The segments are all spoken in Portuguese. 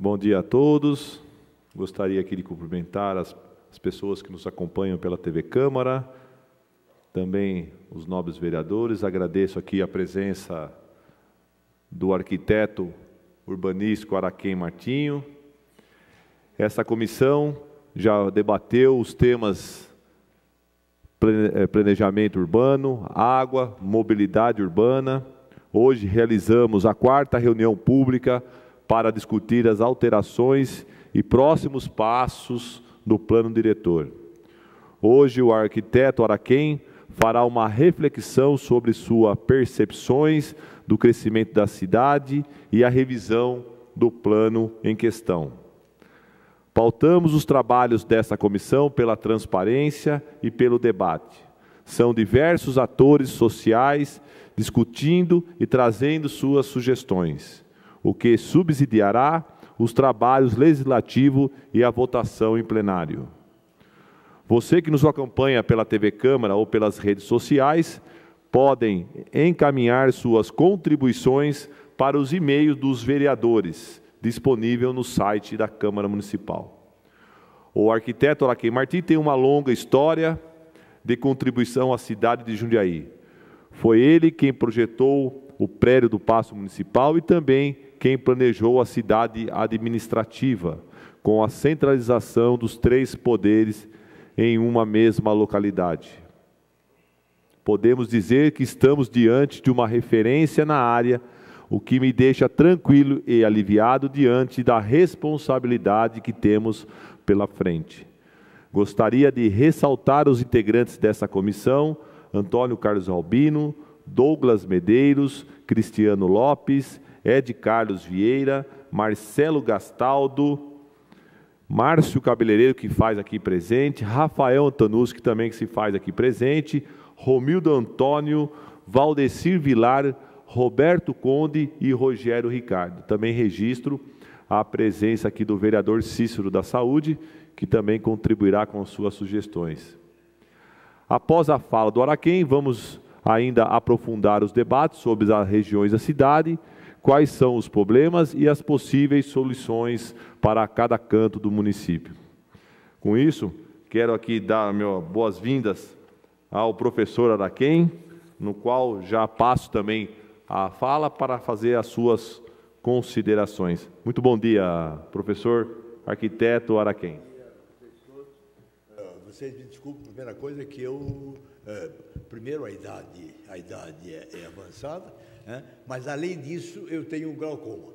Bom dia a todos. Gostaria aqui de cumprimentar as, as, pessoas que nos acompanham pela TV Câmara, também os nobres vereadores. Agradeço aqui a presença do arquiteto urbanístico Araquém Martinho. Essa comissão já debateu os temas eh, planejamento urbano, água, mobilidade urbana. Hoje realizamos a quarta reunião pública para discutir as alterações e próximos passos do plano diretor. Hoje, o arquiteto Araquém fará uma reflexão sobre suas percepções do crescimento da cidade e a revisão do plano em questão. Pautamos os trabalhos dessa comissão pela transparência e pelo debate. São diversos atores sociais discutindo e trazendo suas sugestões o que subsidiará os trabalhos legislativos e a votação em plenário. Você que nos acompanha pela TV Câmara ou pelas redes sociais, podem encaminhar suas contribuições para os e-mails dos vereadores, disponível no site da Câmara Municipal. O arquiteto Araquém Martins tem uma longa história de contribuição à cidade de Jundiaí. Foi ele quem projetou o prédio do Paço Municipal e também quem planejou a cidade administrativa, com a centralização dos três poderes em uma mesma localidade. Podemos dizer que estamos diante de uma referência na área, o que me deixa tranquilo e aliviado diante da responsabilidade que temos pela frente. Gostaria de ressaltar os integrantes dessa comissão: Antônio Carlos Albino, Douglas Medeiros, Cristiano Lopes, Ed Carlos Vieira, Marcelo Gastaldo, Márcio Cabeleireiro, que faz aqui presente, Rafael Antanus, que também se faz aqui presente, Romildo Antônio, Valdecir Vilar, Roberto Conde e Rogério Ricardo. Também registro a presença aqui do vereador Cícero da Saúde, que também contribuirá com suas sugestões. Após a fala do Araquém, vamos ainda aprofundar os debates sobre as regiões da cidade, quais são os problemas e as possíveis soluções para cada canto do município. Com isso, quero aqui dar minhas boas-vindas ao professor Araquém, no qual já passo também a fala para fazer as suas considerações. Muito bom dia, professor arquiteto Araquém. Ah, vocês me desculpem, primeira coisa é que eu, eh, primeiro a idade, a idade é, é avançada, né? mas além disso eu tenho glaucoma.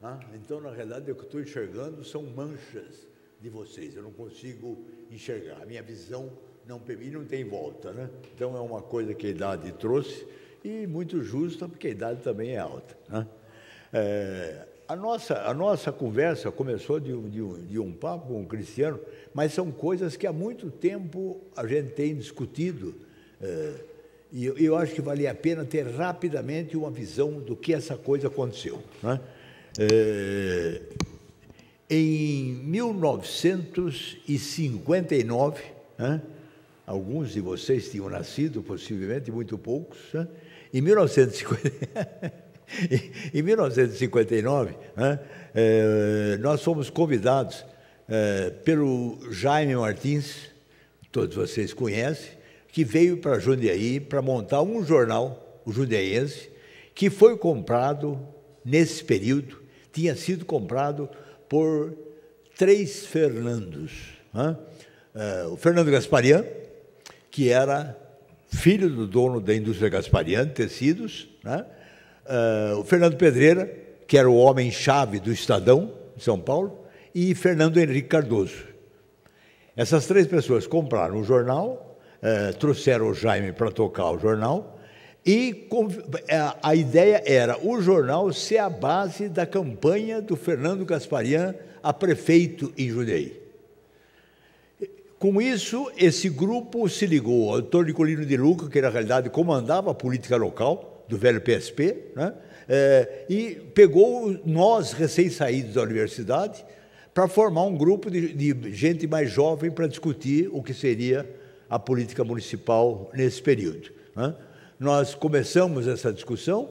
Né? Então, na realidade, o que estou enxergando são manchas de vocês, eu não consigo enxergar, a minha visão não permite, não tem volta. Né? Então, é uma coisa que a idade trouxe e muito justa, porque a idade também é alta. Né? É, a, nossa, a nossa conversa começou de um, de, um, de um papo com o Cristiano, mas são coisas que há muito tempo a gente tem discutido. É, e eu, acho que valia a pena ter rapidamente uma visão do que essa coisa aconteceu. Né? É, em 1959, né? alguns de vocês tinham nascido, possivelmente muito poucos, né? em, 1950, em 1959, né? é, nós fomos convidados é, pelo Jaime Martins, todos vocês conhecem, que veio para Jundiaí para montar um jornal, o Jundiaense, que foi comprado nesse período, tinha sido comprado por três Fernandos. Né? o Fernando Gasparian, que era filho do dono da indústria Gasparian, tecidos, né? É, o Fernando Pedreira, que era o homem-chave do Estadão, de São Paulo, e Fernando Henrique Cardoso. Essas três pessoas compraram o jornal eh, trouxeram o Jaime para tocar o jornal, e eh, a ideia era o jornal ser a base da campanha do Fernando Gasparian a prefeito em judei. Com isso, esse grupo se ligou ao doutor Nicolino de Luca, que na realidade comandava a política local do velho PSP, né? Eh, e pegou nós, recém-saídos da universidade, para formar um grupo de, de gente mais jovem para discutir o que seria a política municipal nesse período. Né? Nós começamos essa discussão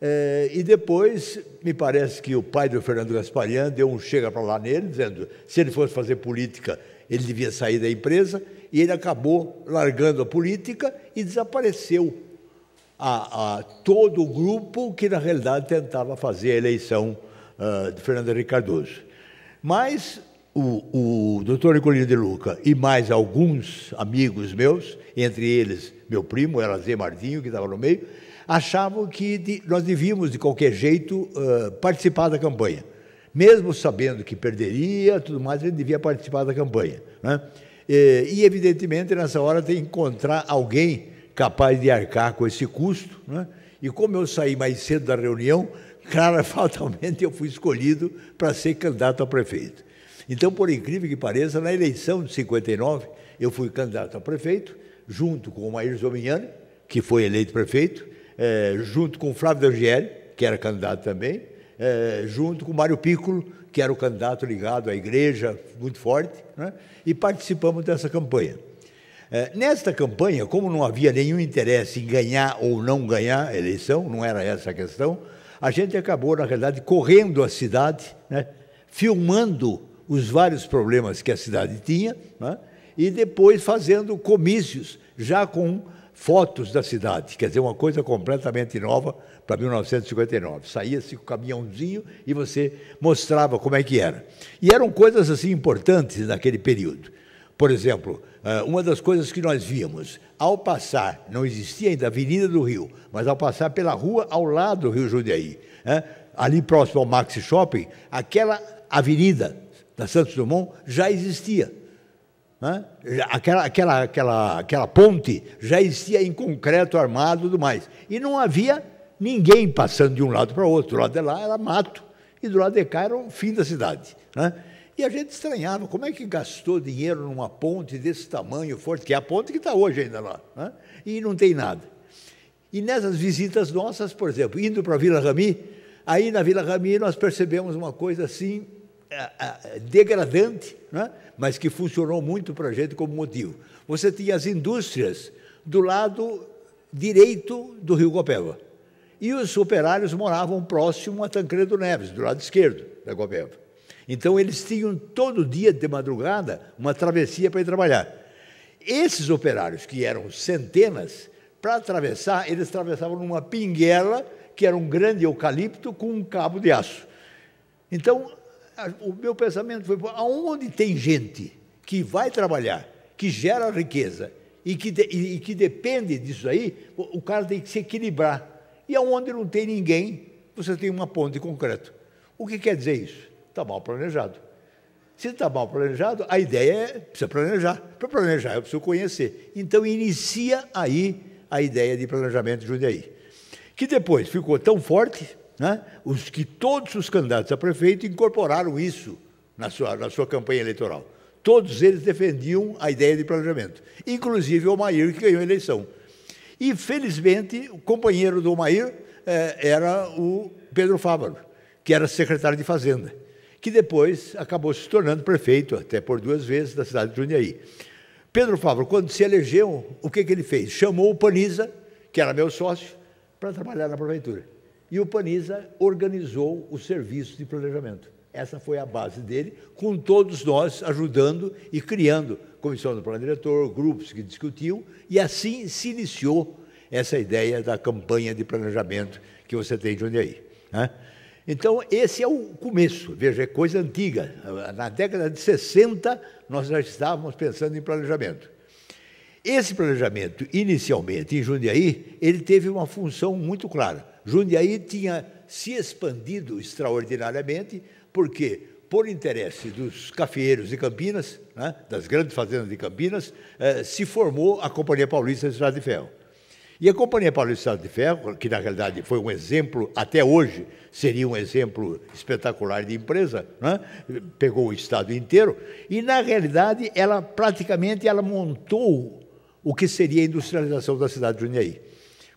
é, e depois me parece que o pai do Fernando Gasparian deu um chega para lá nele, dizendo se ele fosse fazer política, ele devia sair da empresa, e ele acabou largando a política e desapareceu a, a todo o grupo que, na realidade, tentava fazer a eleição uh, de Fernando Henrique Cardoso. Mas o, o doutor Nicolino de Luca e mais alguns amigos meus, entre eles meu primo, era Zé Martinho, que estava no meio, achavam que de, nós devíamos, de qualquer jeito, uh, participar da campanha. Mesmo sabendo que perderia, tudo mais, ele devia participar da campanha. Né? E, e, evidentemente, nessa hora tem que encontrar alguém capaz de arcar com esse custo. Né? E como eu saí mais cedo da reunião, cara, fatalmente eu fui escolhido para ser candidato a prefeito. Então, por incrível que pareça, na eleição de 59, eu fui candidato a prefeito, junto com o Maír Zomignani, que foi eleito prefeito, é, junto com o Flávio D'Angeli, que era candidato também, é, junto com o Mário Piccolo, que era o candidato ligado à igreja, muito forte, né? e participamos dessa campanha. É, nesta campanha, como não havia nenhum interesse em ganhar ou não ganhar a eleição, não era essa a questão, a gente acabou, na realidade, correndo a cidade, né? filmando os vários problemas que a cidade tinha, né? e depois fazendo comícios, já com fotos da cidade, quer dizer, uma coisa completamente nova para 1959. Saía-se com o caminhãozinho e você mostrava como é que era. E eram coisas assim importantes naquele período. Por exemplo, eh, uma das coisas que nós víamos, ao passar, não existia ainda a Avenida do Rio, mas ao passar pela rua ao lado do Rio Jundiaí, né, ali próximo ao Maxi Shopping, aquela avenida da Santos Dumont já existia. Né? Aquela, aquela, aquela, aquela ponte já existia em concreto armado e tudo mais. E não havia ninguém passando de um lado para o outro. Do lado de lá era mato e do lado de cá era o fim da cidade. Né? E a gente estranhava como é que gastou dinheiro numa ponte desse tamanho forte, que é a ponte que está hoje ainda lá, né? e não tem nada. E nessas visitas nossas, por exemplo, indo para a Vila Rami, aí na Vila Rami nós percebemos uma coisa assim degradante, né? mas que funcionou muito para a gente como motivo. Você tinha as indústrias do lado direito do Rio Copeva. E os operários moravam próximo a Tancredo Neves, do lado esquerdo da Copeva. Então, eles tinham todo dia, de madrugada, uma travessia para ir trabalhar. Esses operários, que eram centenas, para atravessar, eles atravessavam numa pinguela, que era um grande eucalipto, com um cabo de aço. Então, o meu pensamento foi: aonde tem gente que vai trabalhar, que gera riqueza e que, de, e que depende disso aí, o, o cara tem que se equilibrar. E aonde não tem ninguém, você tem uma ponte de concreto. O que quer dizer isso? Está mal planejado. Se está mal planejado, a ideia é precisa planejar. Para planejar, eu preciso conhecer. Então, inicia aí a ideia de planejamento de Jundiaí, que depois ficou tão forte né, os que todos os candidatos a prefeito incorporaram isso na sua, na sua campanha eleitoral. Todos eles defendiam a ideia de planejamento, inclusive o Omair, que ganhou a eleição. E, felizmente, o companheiro do Omair eh, era o Pedro Fávaro, que era secretário de Fazenda, que depois acabou se tornando prefeito, até por duas vezes, da cidade de Jundiaí. Pedro Fávaro, quando se elegeu, o que, que ele fez? Chamou o Paniza, que era meu sócio, para trabalhar na prefeitura e o Paniza organizou o serviço de planejamento. Essa foi a base dele, com todos nós ajudando e criando comissão do plano diretor, grupos que discutiam, e assim se iniciou essa ideia da campanha de planejamento que você tem de Jundiaí. Né? Então, esse é o começo, veja, é coisa antiga. Na década de 60, nós já estávamos pensando em planejamento. Esse planejamento, inicialmente, em Jundiaí, ele teve uma função muito clara Jundiaí tinha se expandido extraordinariamente, porque por interesse dos cafeeiros de Campinas, né, das grandes fazendas de Campinas, eh, se formou a Companhia Paulista de Estrada de Ferro. E a Companhia Paulista de Estrada de Ferro, que na realidade foi um exemplo, até hoje seria um exemplo espetacular de empresa, né, pegou o estado inteiro, e na realidade ela praticamente ela montou o que seria a industrialização da cidade de Jundiaí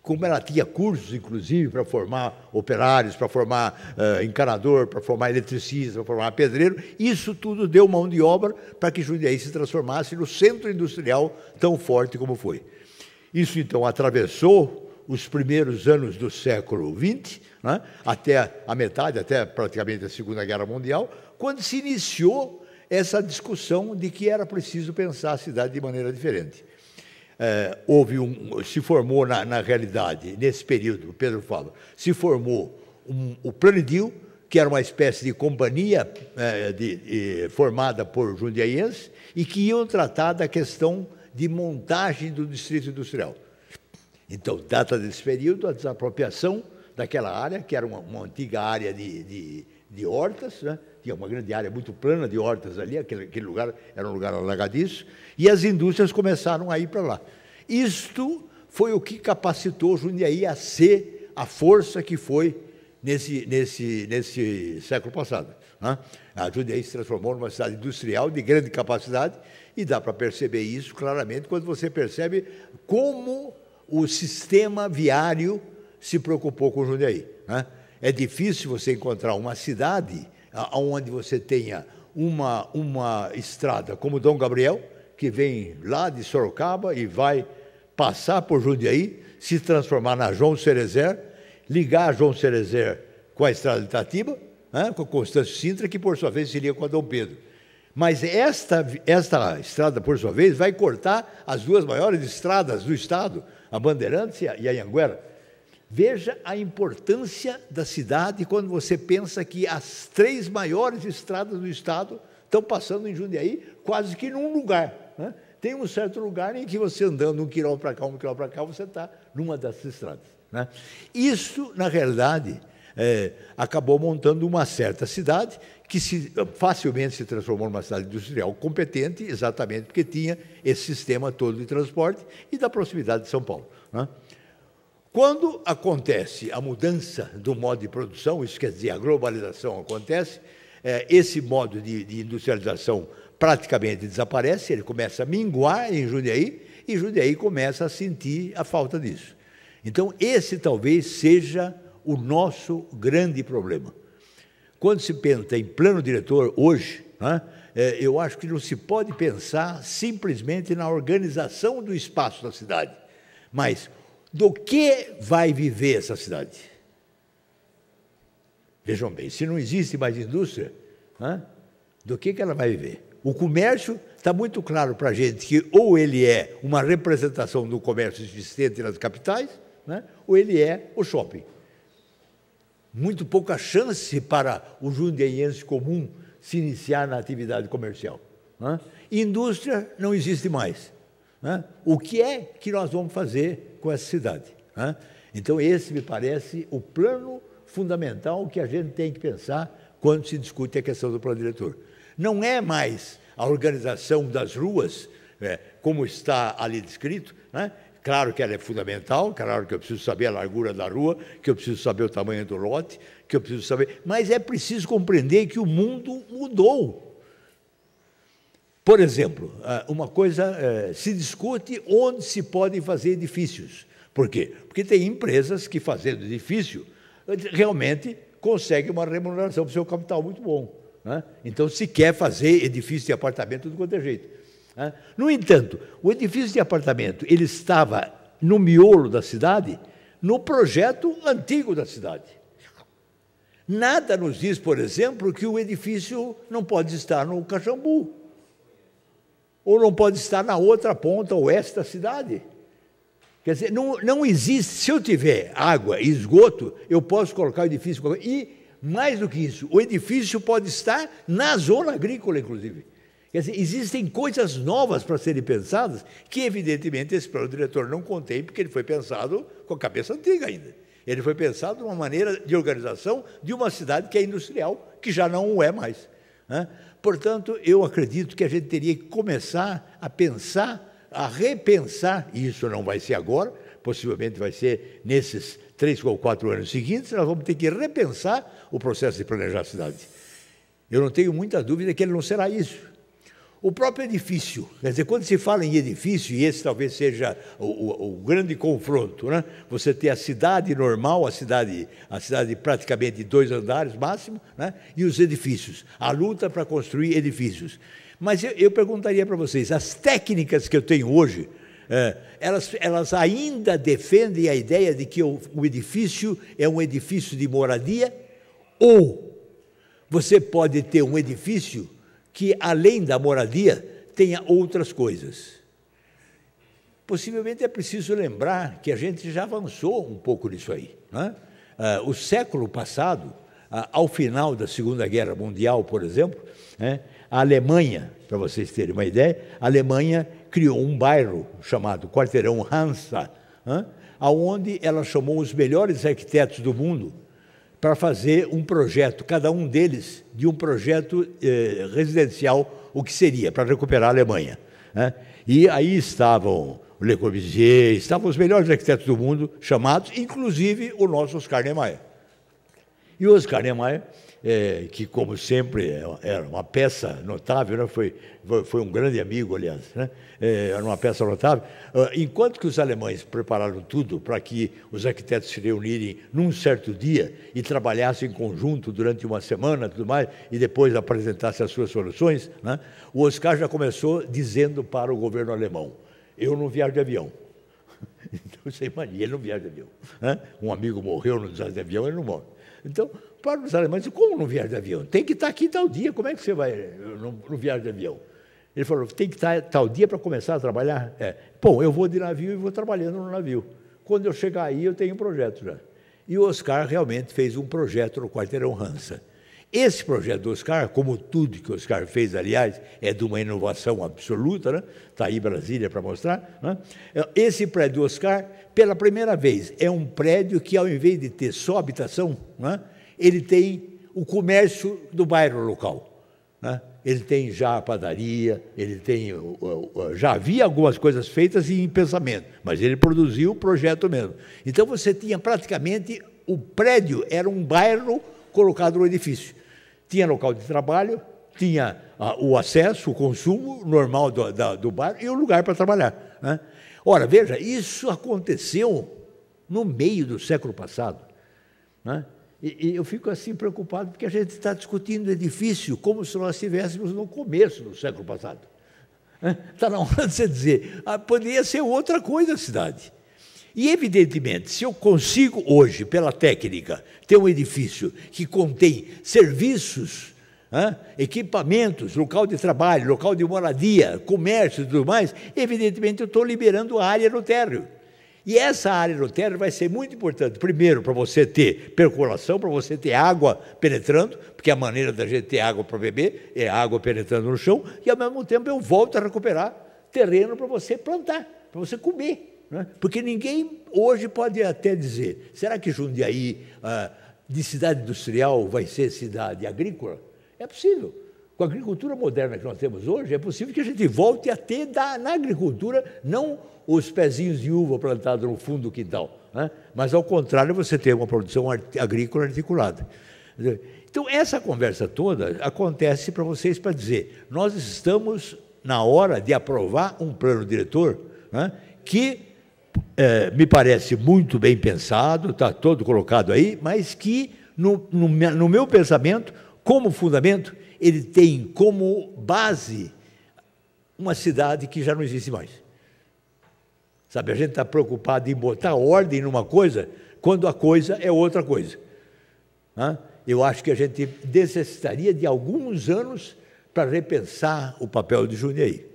como ela tinha cursos, inclusive, para formar operários, para formar uh, encanador, para formar eletricista, para formar pedreiro, isso tudo deu mão de obra para que Jundiaí se transformasse no centro industrial tão forte como foi. Isso, então, atravessou os primeiros anos do século XX, né, até a metade, até praticamente a Segunda Guerra Mundial, quando se iniciou essa discussão de que era preciso pensar a cidade de maneira diferente. É, houve um, se formou na, na, realidade, nesse período, o Pedro fala, se formou um, o Planidil que era uma espécie de companhia é, de, de, formada por jundiaenses e que iam tratar da questão de montagem do distrito industrial. Então, data desse período, a desapropriação daquela área, que era uma, uma antiga área de, de, de hortas, né? tinha uma grande área muito plana de hortas ali, aquele, aquele lugar era um lugar alagadiço, e as indústrias começaram a ir para lá. Isto foi o que capacitou Jundiaí a ser a força que foi nesse, nesse, nesse século passado. Né? A Jundiaí se transformou numa cidade industrial de grande capacidade, e dá para perceber isso claramente quando você percebe como o sistema viário se preocupou com Jundiaí. Né? É difícil você encontrar uma cidade onde você tenha uma, uma estrada como Dom Gabriel, que vem lá de Sorocaba e vai passar por Jundiaí, se transformar na João Cerezer, ligar a João Cerezer com a estrada de Itatiba, né, com Constância Sintra, que por sua vez seria com a Dom Pedro. Mas esta, esta estrada, por sua vez, vai cortar as duas maiores estradas do Estado, a Bandeirantes e a Anhanguera Veja a importância da cidade quando você pensa que as três maiores estradas do estado estão passando em Jundiaí, quase que num lugar. Né? Tem um certo lugar em que você andando um quilômetro para cá, um quilômetro para cá, você está numa dessas estradas. Né? Isso, na realidade, é, acabou montando uma certa cidade que se, facilmente se transformou numa cidade industrial competente, exatamente porque tinha esse sistema todo de transporte e da proximidade de São Paulo. Né? Quando acontece a mudança do modo de produção, isso quer dizer, a globalização acontece, é, esse modo de, de, industrialização praticamente desaparece, ele começa a minguar em Jundiaí, e Jundiaí começa a sentir a falta disso. Então, esse talvez seja o nosso grande problema. Quando se pensa em plano diretor hoje, né, eh, eu acho que não se pode pensar simplesmente na organização do espaço da cidade, mas do que vai viver essa cidade? Vejam bem, se não existe mais indústria, do que, que ela vai viver? O comércio está muito claro para a gente que ou ele é uma representação do comércio existente nas capitais, né, ou ele é o shopping. Muito pouca chance para o jundiaiense comum se iniciar na atividade comercial. Né. Indústria não existe mais né? o que é que nós vamos fazer com essa cidade. Né? Então, esse me parece o plano fundamental que a gente tem que pensar quando se discute a questão do plano diretor. Não é mais a organização das ruas, é, como está ali descrito, né? claro que ela é fundamental, claro que eu preciso saber a largura da rua, que eu preciso saber o tamanho do lote, que eu preciso saber, mas é preciso compreender que o mundo mudou. Por exemplo, ah, uma coisa eh, se discute onde se podem fazer edifícios. Por quê? Porque tem empresas que, fazendo edifício, realmente conseguem uma remuneração para o seu capital muito bom. Né? Então, se quer fazer edifício de apartamento, de qualquer é jeito. Né? No entanto, o edifício de apartamento ele estava no miolo da cidade, no projeto antigo da cidade. Nada nos diz, por exemplo, que o edifício não pode estar no Caxambu ou não pode estar na outra ponta oeste da cidade. Quer dizer, não, não existe. Se eu tiver água e esgoto, eu posso colocar o edifício. E, mais do que isso, o edifício pode estar na zona agrícola, inclusive. Quer dizer, existem coisas novas para serem pensadas que, evidentemente, esse plano diretor não contém, porque ele foi pensado com a cabeça antiga ainda. Ele foi pensado numa maneira de organização de uma cidade que é industrial, que já não o é mais. Né? Portanto, eu acredito que a gente teria que começar a pensar, a repensar, e isso não vai ser agora, possivelmente vai ser nesses três ou quatro anos seguintes, nós vamos ter que repensar o processo de planejar a cidade. Eu não tenho muita dúvida que ele não será isso. O próprio edifício, quer dizer, quando se fala em edifício, e esse talvez seja o, o, o, grande confronto, né? você tem a cidade normal, a cidade, a cidade praticamente de dois andares máximo, né? e os edifícios, a luta para construir edifícios. Mas eu, eu perguntaria para vocês, as técnicas que eu tenho hoje, é, elas, elas ainda defendem a ideia de que o, o edifício é um edifício de moradia, ou você pode ter um edifício que, além da moradia, tenha outras coisas. Possivelmente é preciso lembrar que a gente já avançou um pouco nisso aí. É? Ah, o século passado, ah, ao final da Segunda Guerra Mundial, por exemplo, né, a Alemanha, para vocês terem uma ideia, a Alemanha criou um bairro chamado Quarteirão Hansa, né, aonde ela chamou os melhores arquitetos do mundo para fazer um projeto, cada um deles, de um projeto eh, residencial, o que seria, para recuperar a Alemanha. Né? E aí estavam o Le Corbusier, estavam os melhores arquitetos do mundo chamados, inclusive o nosso Oscar Niemeyer. E o Oscar Niemeyer é, que, como sempre, é, era uma peça notável, né? foi, foi um grande amigo, aliás, né? é, era uma peça notável. Ah, enquanto que os alemães prepararam tudo para que os arquitetos se reunirem num certo dia e trabalhassem em conjunto durante uma semana tudo mais, e depois apresentassem as suas soluções, né? o Oscar já começou dizendo para o governo alemão: Eu não viajo de avião. Então, você imagina, ele não viaja de avião. Né? Um amigo morreu no desastre de avião, ele não morre. Então, para os alemães, como não viaja de avião? Tem que estar aqui tal dia, como é que você vai eh, no viagem de avião? Ele falou, tem que estar tal dia para começar a trabalhar? É. Bom, eu vou de navio e vou trabalhando no navio. Quando eu chegar aí, eu tenho um projeto já. E o Oscar realmente fez um projeto no Quarteirão Hansa. Esse projeto do Oscar, como tudo que o Oscar fez, aliás, é de uma inovação absoluta, né? está aí Brasília para mostrar. Né? É, esse prédio do Oscar, pela primeira vez, é um prédio que, ao invés de ter só habitação, né? ele tem o comércio do bairro local. Né? Ele tem já a padaria, ele tem. Já havia algumas coisas feitas em pensamento, mas ele produziu o projeto mesmo. Então você tinha praticamente. O prédio era um bairro colocado no edifício. Tinha local de trabalho, tinha ah, o acesso, o consumo normal do, bairro do e o lugar para trabalhar. Né? Ora, veja, isso aconteceu no meio do século passado. Né? E, e eu fico assim preocupado porque a gente está discutindo edifício como se nós estivéssemos no começo do século passado. Está na hora de você dizer, ah, poderia ser outra coisa a cidade. E, evidentemente, se eu consigo hoje, pela técnica, ter um edifício que contém serviços, equipamentos, local de trabalho, local de moradia, comércio e tudo mais, evidentemente eu estou liberando área no térreo. E essa área erotéria vai ser muito importante, primeiro, para você ter percolação, para você ter água penetrando, porque a maneira da gente ter água para beber é água penetrando no chão, e ao mesmo tempo eu volto a recuperar terreno para você plantar, para você comer. Né? Porque ninguém hoje pode até dizer, será que Jundiaí, ah, de cidade industrial, vai ser cidade agrícola? É possível. Com a agricultura moderna que nós temos hoje, é possível que a gente volte a ter da, na agricultura não os pezinhos de uva plantados no fundo do quintal. Né? Mas, ao contrário, você tem uma produção agrícola articulada. Então, essa conversa toda acontece para vocês para dizer: nós estamos na hora de aprovar um plano diretor né, que é, me parece muito bem pensado, está todo colocado aí, mas que, no, no, no meu pensamento, como fundamento, ele tem como base uma cidade que já não existe mais. Sabe, a gente está preocupado em botar ordem numa coisa, quando a coisa é outra coisa. Eu acho que a gente necessitaria de alguns anos para repensar o papel de Jundiaí.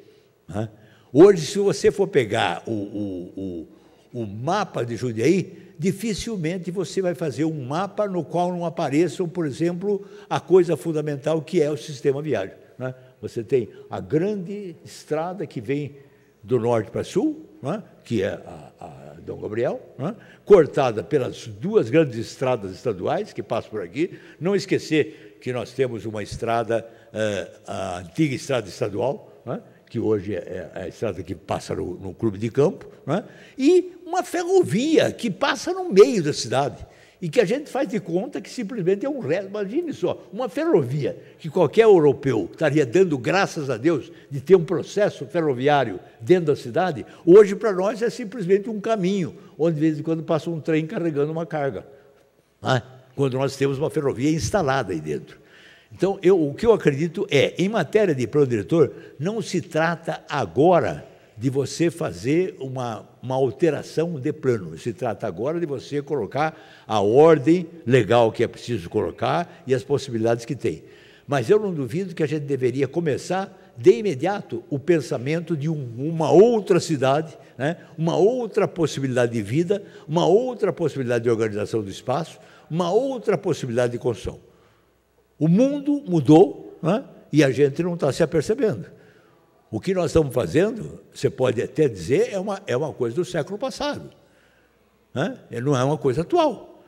Hoje, se você for pegar o, o, o, o mapa de Jundiaí, dificilmente você vai fazer um mapa no qual não apareçam, por exemplo, a coisa fundamental que é o sistema viário. Né? Você tem a grande estrada que vem do norte para sul, né? que é a, a Dom Gabriel, né? cortada pelas duas grandes estradas estaduais que passam por aqui. Não esquecer que nós temos uma estrada, eh, a antiga estrada estadual, né? que hoje é, é a estrada que passa no, no clube de campo, né? e uma ferrovia que passa no meio da cidade e que a gente faz de conta que simplesmente é um resto. Imagine só, uma ferrovia que qualquer europeu estaria dando graças a Deus de ter um processo ferroviário dentro da cidade, hoje para nós é simplesmente um caminho, onde de vez em quando passa um trem carregando uma carga, né? quando nós temos uma ferrovia instalada aí dentro. Então, eu, o que eu acredito é, em matéria de plano diretor, não se trata agora de você fazer uma, uma alteração de plano. Se trata agora de você colocar a ordem legal que é preciso colocar e as possibilidades que tem. Mas eu não duvido que a gente deveria começar de imediato o pensamento de um, uma outra cidade, né? uma outra possibilidade de vida, uma outra possibilidade de organização do espaço, uma outra possibilidade de construção. O mundo mudou né? e a gente não está se apercebendo. O que nós estamos fazendo, você pode até dizer, é uma, é uma coisa do século passado. Né? Não é uma coisa atual.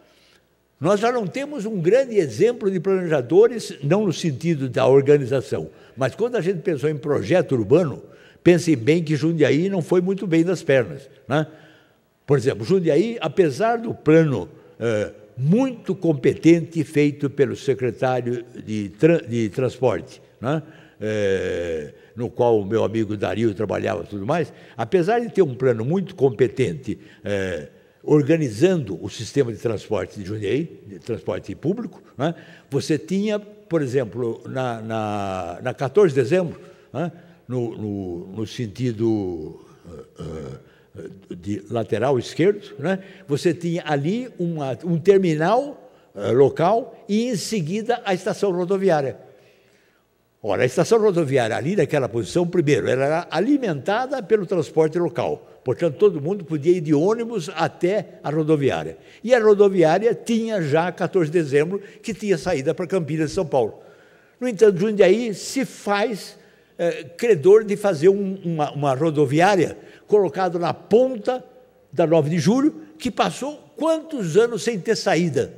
Nós já não temos um grande exemplo de planejadores, não no sentido da organização, mas quando a gente pensou em projeto urbano, pensem bem que Jundiaí não foi muito bem das pernas. Né? Por exemplo, Jundiaí, apesar do plano é, muito competente feito pelo secretário de, tra de transporte, né? é, no qual o meu amigo Dario trabalhava e tudo mais, apesar de ter um plano muito competente é, organizando o sistema de transporte de Jundiaí, de transporte público, né, você tinha, por exemplo, na, na, na 14 de dezembro, né, no, no, no, sentido uh, de lateral esquerdo, né, você tinha ali uma, um terminal uh, local e, em seguida, a estação rodoviária Ora, a estação rodoviária ali naquela posição, primeiro, ela era alimentada pelo transporte local. Portanto, todo mundo podia ir de ônibus até a rodoviária. E a rodoviária tinha já 14 de dezembro, que tinha saída para Campinas, São Paulo. No entanto, Jundiaí se faz é, credor de fazer um, uma, uma rodoviária colocada na ponta da 9 de julho, que passou quantos anos sem ter saída?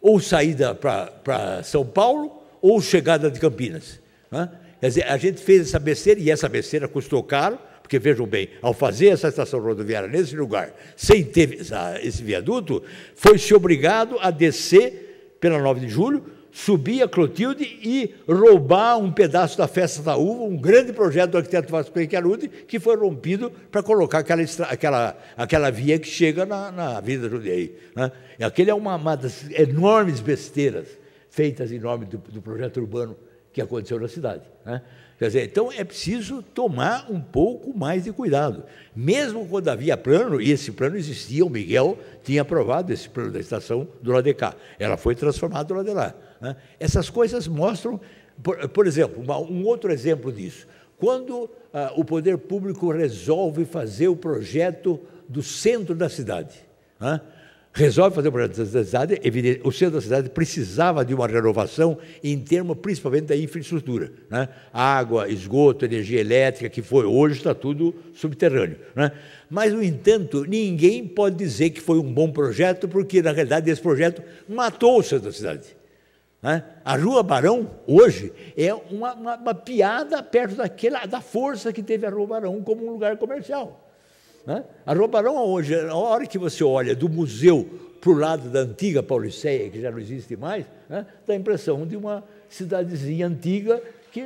Ou saída para São Paulo, ou chegada de Campinas. Né? Quer dizer, a gente fez essa besteira e essa besteira custou caro, porque vejam bem, ao fazer essa estação rodoviária nesse lugar, sem ter esse viaduto, foi-se obrigado a descer pela 9 de julho, subir a Clotilde e roubar um pedaço da festa da uva, um grande projeto do arquiteto Vasco Chiaruti, que foi rompido para colocar aquela, aquela, aquela via que chega na, na Avenida Judei. Né? E aquele é uma, uma das enormes besteiras feitas em nome do, do projeto urbano que aconteceu na cidade. Né? Quer dizer, então é preciso tomar um pouco mais de cuidado. Mesmo quando havia plano, e esse plano existia, o Miguel tinha aprovado esse plano da estação do lado de cá. Ela foi transformada do lado de lá. Né? Essas coisas mostram, por, por exemplo, uma, um outro exemplo disso. Quando ah, o poder público resolve fazer o projeto do centro da cidade, né? resolve fazer o projeto da cidade, é evidente, o centro da cidade precisava de uma renovação em termos principalmente da infraestrutura, né? água, esgoto, energia elétrica, que foi hoje está tudo subterrâneo. Né? Mas, no entanto, ninguém pode dizer que foi um bom projeto, porque, na realidade, esse projeto matou o centro da cidade. Né? A Rua Barão, hoje, é uma, uma, uma piada perto daquela, da força que teve a Rua Barão como um lugar comercial. Né? A Roubarão, hoje, é a hora que você olha do museu para o lado da antiga Pauliceia, que já não existe mais, né? dá a impressão de uma cidadezinha antiga que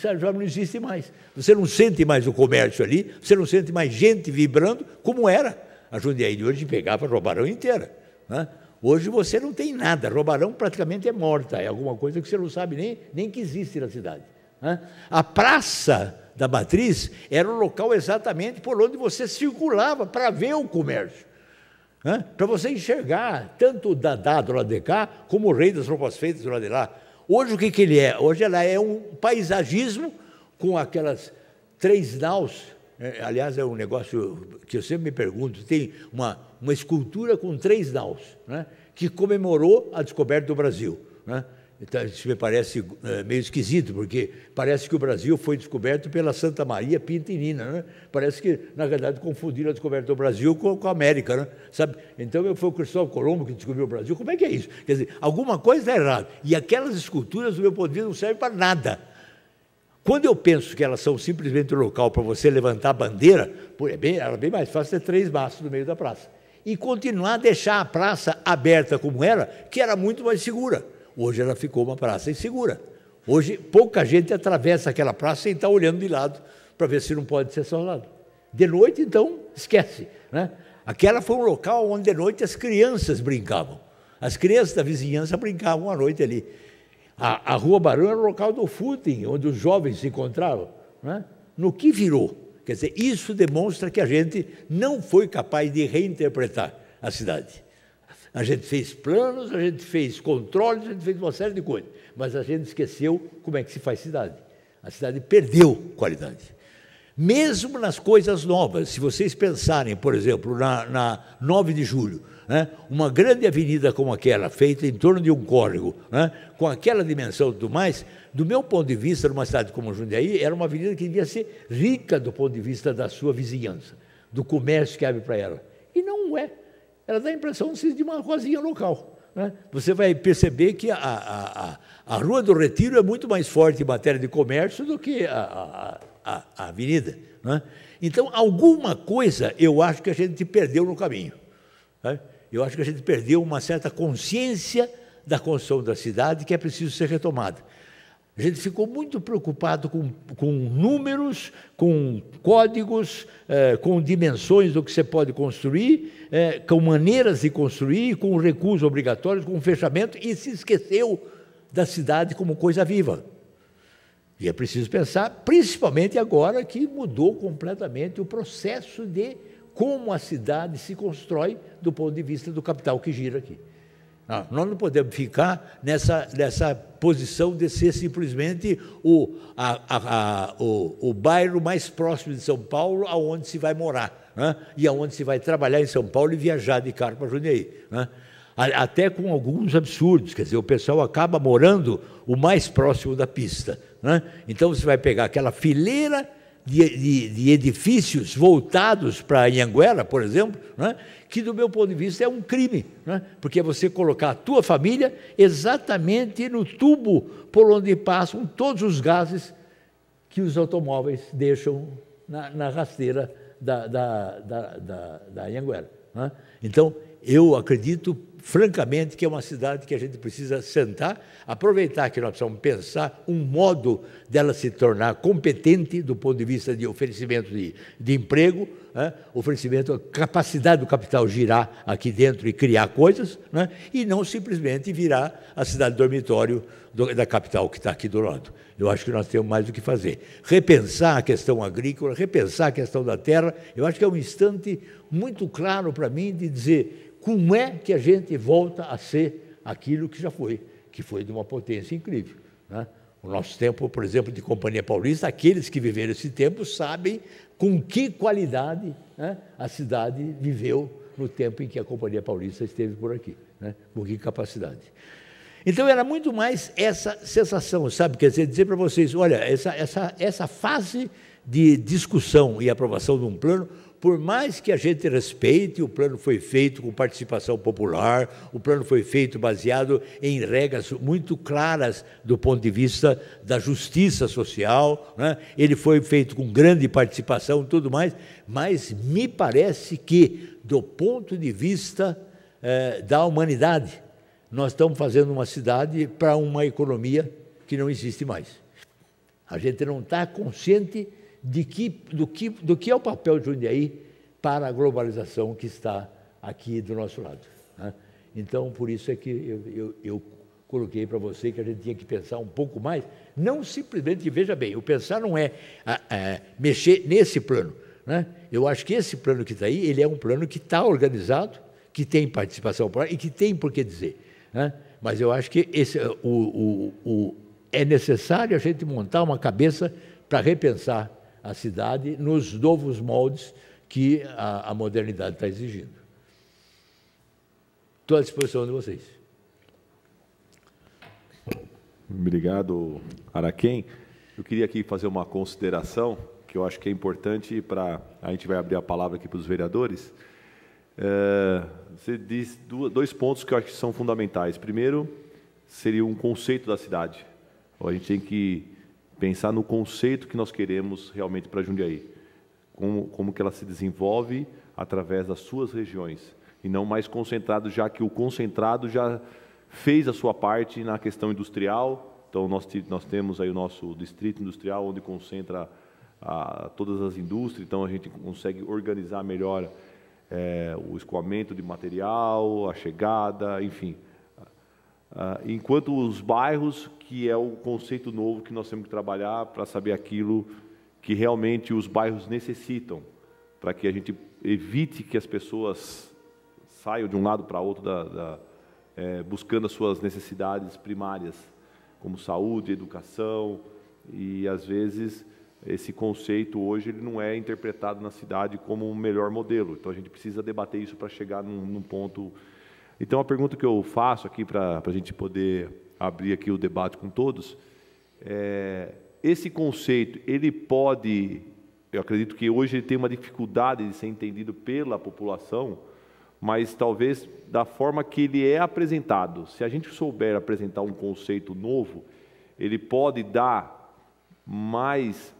já não existe mais. Você não sente mais o comércio ali, você não sente mais gente vibrando como era. A Jundiaí de hoje pegava a Roubarão inteira. Né? Hoje você não tem nada. roubarão praticamente é morta, é alguma coisa que você não sabe nem, nem que existe na cidade. Né? A praça da matriz era o local exatamente por onde você circulava para ver o comércio. Né? Para você enxergar tanto o Dadá do lado de cá, como o rei das roupas feitas do lado de lá. Hoje o que, que ele é? Hoje ela é um paisagismo com aquelas três naus. É, aliás, é um negócio que eu sempre me pergunto. Tem uma, uma escultura com três naus, né? que comemorou a descoberta do Brasil. Né? Então, isso me parece eh, meio esquisito, porque parece que o Brasil foi descoberto pela Santa Maria Pintinina. Né? Parece que, na verdade, confundiram a descoberta do Brasil com, a América. Né? Sabe? Então, foi o Cristóvão Colombo que descobriu o Brasil. Como é que é isso? Quer dizer, alguma coisa está errada. E aquelas esculturas, do meu ponto de vista, não servem para nada. Quando eu penso que elas são simplesmente local para você levantar a bandeira, é bem, era bem mais fácil ter três maços no meio da praça. E continuar a deixar a praça aberta como era, que era muito mais segura Hoje ela ficou uma praça insegura. Hoje pouca gente atravessa aquela praça sem estar olhando de lado para ver se não pode ser assaltado. De noite, então, esquece. Né? Aquela foi um local onde de noite as crianças brincavam. As crianças da vizinhança brincavam à noite ali. A, a Rua Barão era o local do footing, onde os jovens se encontravam. Né? No que virou? Quer dizer, isso demonstra que a gente não foi capaz de reinterpretar a cidade. A gente fez planos, a gente fez controles, a gente fez uma série de coisas, mas a gente esqueceu como é que se faz cidade. A cidade perdeu qualidade. Mesmo nas coisas novas, se vocês pensarem, por exemplo, na, na 9 de julho, né, uma grande avenida como aquela, feita em torno de um córrego, né, com aquela dimensão e tudo mais, do meu ponto de vista, numa cidade como Jundiaí, era uma avenida que devia ser rica do ponto de vista da sua vizinhança, do comércio que abre para ela. E não é ela dá a impressão de uma cozinha local. Né? Você vai perceber que a, a, a, Rua do Retiro é muito mais forte em matéria de comércio do que a, a, a avenida. Né? Então, alguma coisa eu acho que a gente perdeu no caminho. Né? Eu acho que a gente perdeu uma certa consciência da construção da cidade que é preciso ser retomada. A gente ficou muito preocupado com, com números, com códigos, eh, com dimensões do que você pode construir, eh, com maneiras de construir, com recursos obrigatórios, com fechamento, e se esqueceu da cidade como coisa viva. E é preciso pensar, principalmente agora que mudou completamente o processo de como a cidade se constrói do ponto de vista do capital que gira aqui nós não podemos ficar nessa, nessa posição de ser simplesmente o, a, a, a, o, o bairro mais próximo de São Paulo aonde se vai morar né? e aonde se vai trabalhar em São Paulo e viajar de carro para Jundiaí. Né? Até com alguns absurdos, quer dizer, o pessoal acaba morando o mais próximo da pista. Né? Então você vai pegar aquela fileira de, de, de edifícios voltados para Anhanguera, por exemplo, né, que, do meu ponto de vista, é um crime, né, porque é você colocar a tua família exatamente no tubo por onde passam todos os gases que os automóveis deixam na, na rasteira da, da, da, da, da Anhanguera. Né. Então, eu acredito francamente, que é uma cidade que a gente precisa sentar, aproveitar que nós precisamos pensar um modo dela se tornar competente do ponto de vista de oferecimento de, de emprego, né? oferecimento, capacidade do capital girar aqui dentro e criar coisas, né? e não simplesmente virar a cidade dormitório do, da capital que está aqui do lado. Eu acho que nós temos mais o que fazer. Repensar a questão agrícola, repensar a questão da terra, eu acho que é um instante muito claro para mim de dizer como é que a gente volta a ser aquilo que já foi, que foi de uma potência incrível. Né? O nosso tempo, por exemplo, de Companhia Paulista, aqueles que viveram esse tempo sabem com que qualidade né, a cidade viveu no tempo em que a Companhia Paulista esteve por aqui, né, com que capacidade. Então era muito mais essa sensação, sabe? Quer dizer, dizer para vocês, olha, essa, essa, essa fase de discussão e aprovação de um plano por mais que a gente respeite, o plano foi feito com participação popular, o plano foi feito baseado em regras muito claras do ponto de vista da justiça social, né? ele foi feito com grande participação e tudo mais, mas me parece que, do ponto de vista eh, da humanidade, nós estamos fazendo uma cidade para uma economia que não existe mais. A gente não está consciente de que, do, que, do que é o papel de Jundiaí para a globalização que está aqui do nosso lado. Né? Então, por isso é que eu, eu, eu coloquei para você que a gente tinha que pensar um pouco mais, não simplesmente, veja bem, o pensar não é mexer nesse plano. Né? Eu acho que esse plano que está aí, ele é um plano que está organizado, que tem participação popular e que tem por que dizer. Né? Mas eu acho que esse, o, o, o, é necessário a gente montar uma cabeça para repensar a cidade nos novos moldes que a, a modernidade está exigindo. Estou à disposição de vocês. Obrigado, Araquém. Eu queria aqui fazer uma consideração que eu acho que é importante para. A gente vai abrir a palavra aqui para os vereadores. É, você diz dois pontos que eu acho que são fundamentais. Primeiro, seria um conceito da cidade. A gente tem que pensar no conceito que nós queremos realmente para Jundiaí. Como, como que ela se desenvolve através das suas regiões e não mais concentrado, já que o concentrado já fez a sua parte na questão industrial. Então nós, nós temos aí o nosso distrito industrial onde concentra a, a todas as indústrias, então a gente consegue organizar melhor é, o escoamento de material, a chegada, enfim. Ah, enquanto os bairros, que é o conceito novo que nós temos que trabalhar para saber aquilo que realmente os bairros necessitam, para que a gente evite que as pessoas saiam de um lado para outro da, da, é, buscando as suas necessidades primárias, como saúde, educação, e às vezes esse conceito hoje ele não é interpretado na cidade como o um melhor modelo. Então a gente precisa debater isso para chegar num, num ponto então, a pergunta que eu faço aqui para a gente poder abrir aqui o debate com todos é, esse conceito ele pode, eu acredito que hoje ele tem uma dificuldade de ser entendido pela população, mas talvez da forma que ele é apresentado. Se a gente souber apresentar um conceito novo, ele pode dar mais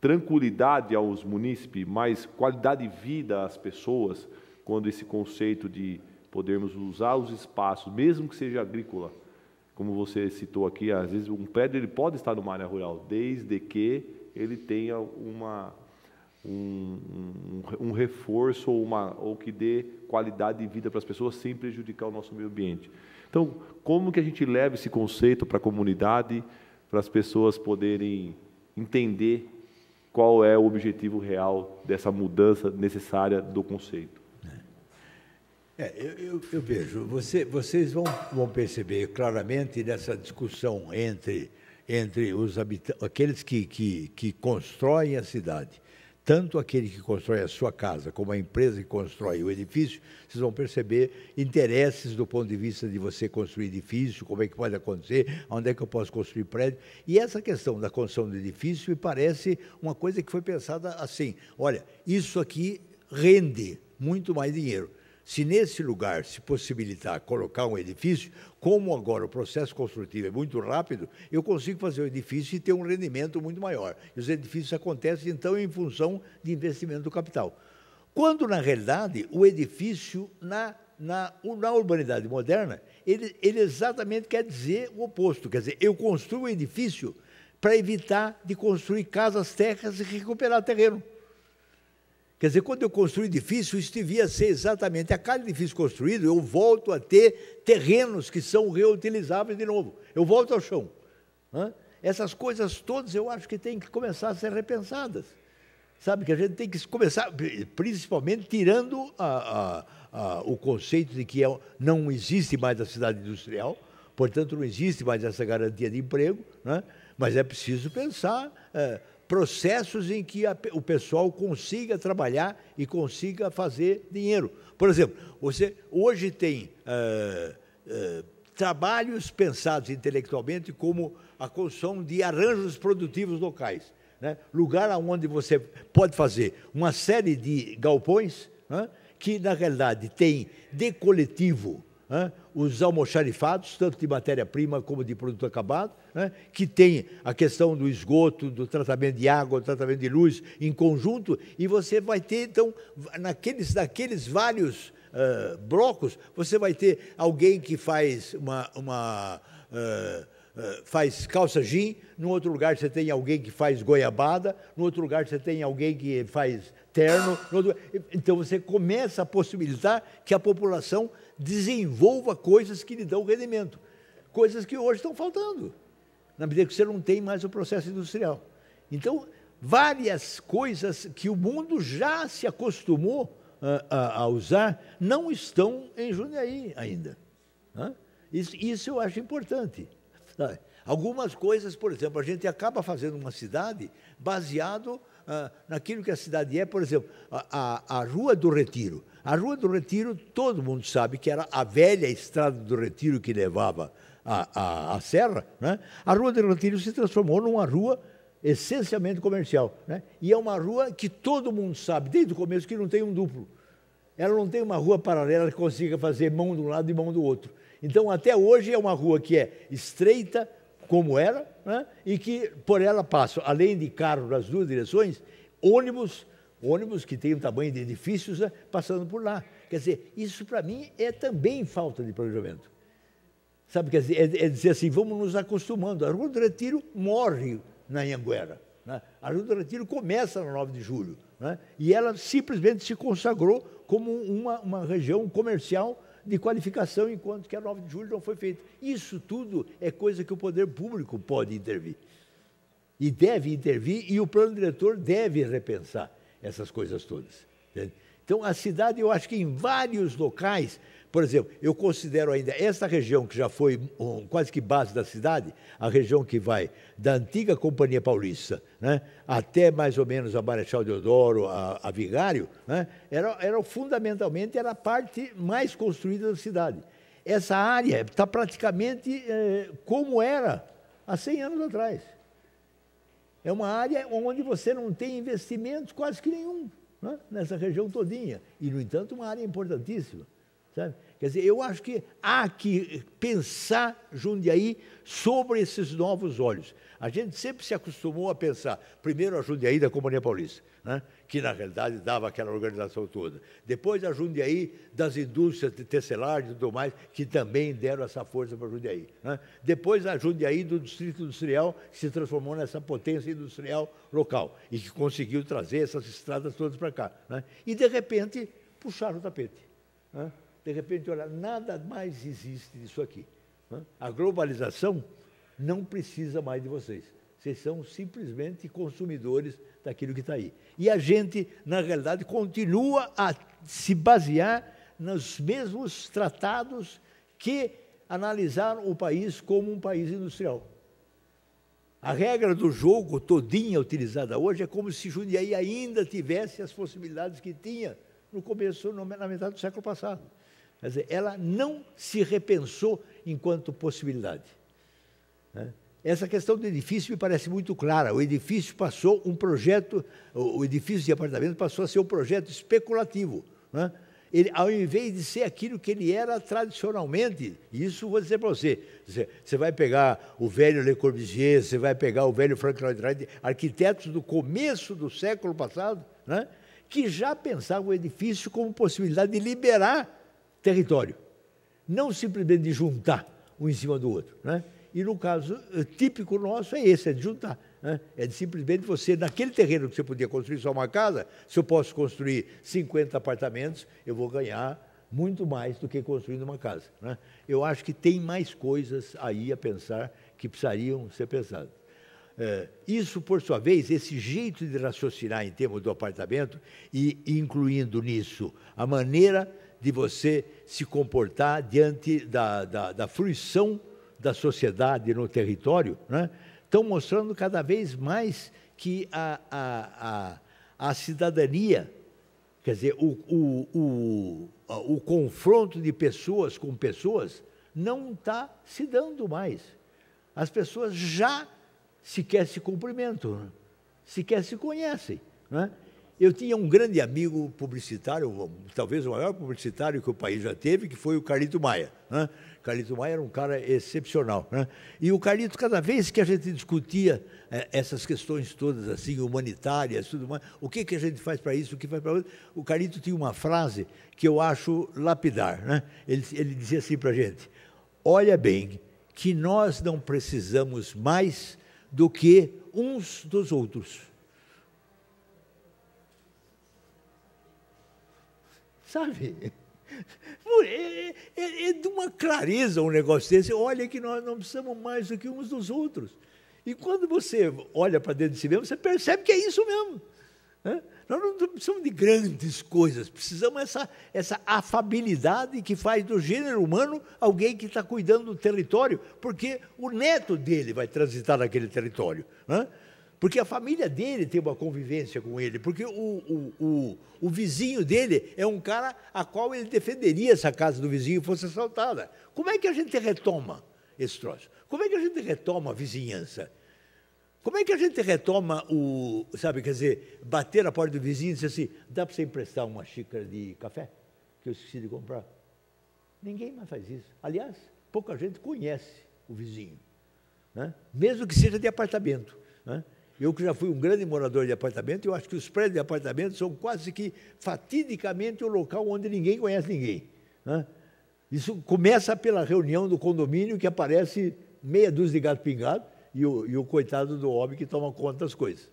tranquilidade aos munícipes, mais qualidade de vida às pessoas, quando esse conceito de podermos usar os espaços, mesmo que seja agrícola, como você citou aqui, às vezes um prédio ele pode estar numa área rural, desde que ele tenha uma, um, um, um reforço ou, uma, ou que dê qualidade de vida para as pessoas sem prejudicar o nosso meio ambiente. Então, como que a gente leva esse conceito para a comunidade, para as pessoas poderem entender qual é o objetivo real dessa mudança necessária do conceito? É, eu, eu, eu, vejo, você, vocês vão, vão perceber claramente nessa discussão entre, entre os habitantes, aqueles que, que, que constroem a cidade, tanto aquele que constrói a sua casa como a empresa que constrói o edifício, vocês vão perceber interesses do ponto de vista de você construir edifício, como é que pode acontecer, onde é que eu posso construir prédio. E essa questão da construção do edifício me parece uma coisa que foi pensada assim: olha, isso aqui rende muito mais dinheiro se nesse lugar se possibilitar colocar um edifício, como agora o processo construtivo é muito rápido, eu consigo fazer o edifício e ter um rendimento muito maior. E os edifícios acontecem, então, em função de investimento do capital. Quando, na realidade, o edifício, na, na, na urbanidade moderna, ele, ele exatamente quer dizer o oposto. Quer dizer, eu construo um edifício para evitar de construir casas, terras e recuperar terreno. Quer dizer, quando eu construo edifício, isso devia ser exatamente a cada edifício construído, eu volto a ter terrenos que são reutilizáveis de novo. Eu volto ao chão. Hã? Essas coisas todas eu acho que têm que começar a ser repensadas. Sabe que a gente tem que começar, principalmente tirando a, a, a, o conceito de que é, não existe mais a cidade industrial, portanto não existe mais essa garantia de emprego, né? mas é preciso pensar é, processos em que a, o pessoal consiga trabalhar e consiga fazer dinheiro. Por exemplo, você hoje tem eh, eh, trabalhos pensados intelectualmente como a construção de arranjos produtivos locais. Né? Lugar onde você pode fazer uma série de galpões né? que, na realidade, tem de coletivo os almoxarifados, tanto de matéria-prima como de produto acabado, que tem a questão do esgoto, do tratamento de água, do tratamento de luz em conjunto, e você vai ter, então, naqueles, naqueles vários blocos, você vai ter alguém que faz uma. uma faz calça jean, no outro lugar você tem alguém que faz goiabada, no outro lugar você tem alguém que faz terno. Outro... Então você começa a possibilitar que a população desenvolva coisas que lhe dão rendimento, coisas que hoje estão faltando, na medida que você não tem mais o processo industrial. Então, várias coisas que o mundo já se acostumou a, ah, a, a usar não estão em Jundiaí ainda. Né? Isso, isso, eu acho importante. Algumas coisas, por exemplo, a gente acaba fazendo uma cidade baseado ah, naquilo que a cidade é. Por exemplo, a, a, a Rua do Retiro. A Rua do Retiro, todo mundo sabe que era a velha estrada do Retiro que levava a, a, a serra. Né? A Rua do Retiro se transformou numa rua essencialmente comercial. Né? E é uma rua que todo mundo sabe, desde o começo, que não tem um duplo. Ela não tem uma rua paralela que consiga fazer mão de um lado e mão do outro. Então, até hoje, é uma rua que é estreita, como era, né? e que por ela passam, além de carros das duas direções, ônibus ônibus que tem o tamanho de edifícios né, passando por lá. Quer dizer, isso para mim é também falta de planejamento. Sabe, quer dizer, é, é dizer assim, vamos nos acostumando. A Rua do Retiro morre na Anhanguera. Né? A Rua do Retiro começa no 9 de julho. Né? E ela simplesmente se consagrou como uma, uma região comercial de qualificação, enquanto que a 9 de julho não foi feita. Isso tudo é coisa que o poder público pode intervir. E deve intervir, e o plano diretor deve repensar essas coisas todas. Entende? Então, a cidade, eu acho que em vários locais, por exemplo, eu considero ainda essa região que já foi um, quase que base da cidade, a região que vai da antiga Companhia Paulista né, até mais ou menos a Marechal Deodoro, a, a Vigário, né, era, era fundamentalmente era a parte mais construída da cidade. Essa área está praticamente é, como era há 100 anos atrás. É uma área onde você não tem investimentos quase que nenhum né? nessa região todinha. E, no entanto, uma área importantíssima. Sabe? Quer dizer, eu acho que há que pensar Jundiaí sobre esses novos olhos. A gente sempre se acostumou a pensar primeiro a Jundiaí da Companhia Paulista, né? que na realidade dava aquela organização toda. Depois a Jundiaí, das indústrias de tecelares e tudo mais, que também deram essa força para a Jundiaí. Né? Depois a Jundiaí do Distrito Industrial, que se transformou nessa potência industrial local e que conseguiu trazer essas estradas todas para cá. Né? E, de repente, puxaram o tapete. Né? De repente, olha, nada mais existe disso aqui. Né? A globalização não precisa mais de vocês. Vocês são simplesmente consumidores daquilo que está aí. E a gente, na realidade, continua a se basear nos mesmos tratados que analisaram o país como um país industrial. A regra do jogo todinha utilizada hoje é como se Jundiaí ainda tivesse as possibilidades que tinha no começo, na metade do século passado. Quer dizer, ela não se repensou enquanto possibilidade. Né? Essa questão do edifício me parece muito clara. O edifício passou um projeto, o edifício de apartamento passou a ser um projeto especulativo. Né? Ele, ao invés de ser aquilo que ele era tradicionalmente, isso vou dizer para você, você, vai pegar o velho Le Corbusier, você vai pegar o velho Frank Lloyd Wright, arquitetos do começo do século passado, né? que já pensavam o edifício como possibilidade de liberar território, não simplesmente de juntar um em cima do outro. Né? E no caso eh, típico nosso é esse, é de juntar. Né? É de simplesmente você, naquele terreno que você podia construir só uma casa, se eu posso construir 50 apartamentos, eu vou ganhar muito mais do que construindo uma casa. Né? Eu acho que tem mais coisas aí a pensar que precisariam ser pensadas. É, isso, por sua vez, esse jeito de raciocinar em termos do apartamento e incluindo nisso a maneira de você se comportar diante da, da, da fruição da sociedade no território, né, estão mostrando cada vez mais que a, a, a, a cidadania, quer dizer, o, o, o, o confronto de pessoas com pessoas não está se dando mais. As pessoas já sequer se cumprimentam, né? sequer se conhecem. Né? Eu tinha um grande amigo publicitário, talvez o maior publicitário que o país já teve, que foi o Carlito Maia. Né? Carlito Maia era um cara excepcional. Né? E o Carlito, cada vez que a gente discutia é, essas questões todas assim, humanitárias, tudo mais, o que, que a gente faz para isso, o que faz para outro, o Carlito tinha uma frase que eu acho lapidar. Né? Ele, ele dizia assim para a gente, olha bem, que nós não precisamos mais do que uns dos outros. Sabe? É, é, é, é, de uma clareza um negócio desse. Olha que nós não precisamos mais do que uns dos outros. E quando você olha para dentro de si mesmo, você percebe que é isso mesmo. Né? Nós não precisamos de grandes coisas, precisamos essa, essa afabilidade que faz do gênero humano alguém que está cuidando do território, porque o neto dele vai transitar naquele território. Né? porque a família dele tem uma convivência com ele, porque o, o, o, o, vizinho dele é um cara a qual ele defenderia se a casa do vizinho fosse assaltada. Como é que a gente retoma esse troço? Como é que a gente retoma a vizinhança? Como é que a gente retoma o, sabe, quer dizer, bater a porta do vizinho e dizer assim, dá para você emprestar uma xícara de café que eu esqueci de comprar? Ninguém mais faz isso. Aliás, pouca gente conhece o vizinho, né? mesmo que seja de apartamento. Né? Eu que já fui um grande morador de apartamento, eu acho que os prédios de apartamento são quase que fatidicamente o local onde ninguém conhece ninguém. Né? Isso começa pela reunião do condomínio que aparece meia dúzia de gato pingado e o, e o coitado do homem que toma conta das coisas.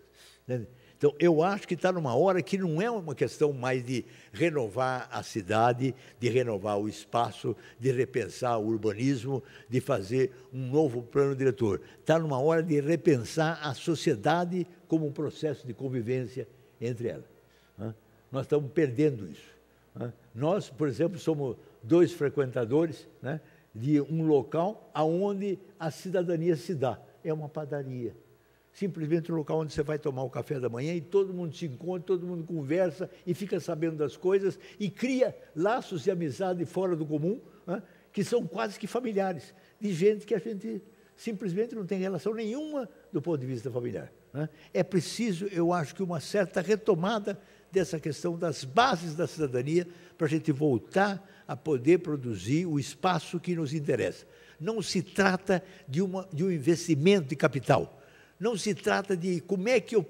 Né? Então, eu acho que está numa hora que não é uma questão mais de renovar a cidade, de renovar o espaço, de repensar o urbanismo, de fazer um novo plano diretor. Está numa hora de repensar a sociedade como um processo de convivência entre ela. Nós estamos perdendo isso. Nós, por exemplo, somos dois frequentadores né, de um local aonde a cidadania se dá. É uma padaria simplesmente o local onde você vai tomar o café da manhã e todo mundo se encontra, todo mundo conversa e fica sabendo das coisas e cria laços de amizade fora do comum, né, que são quase que familiares, de gente que a gente simplesmente não tem relação nenhuma do ponto de vista familiar. Né. É preciso, eu acho que uma certa retomada dessa questão das bases da cidadania para a gente voltar a poder produzir o espaço que nos interessa. Não se trata de, uma, de um investimento de capital, não se trata de como é que eu,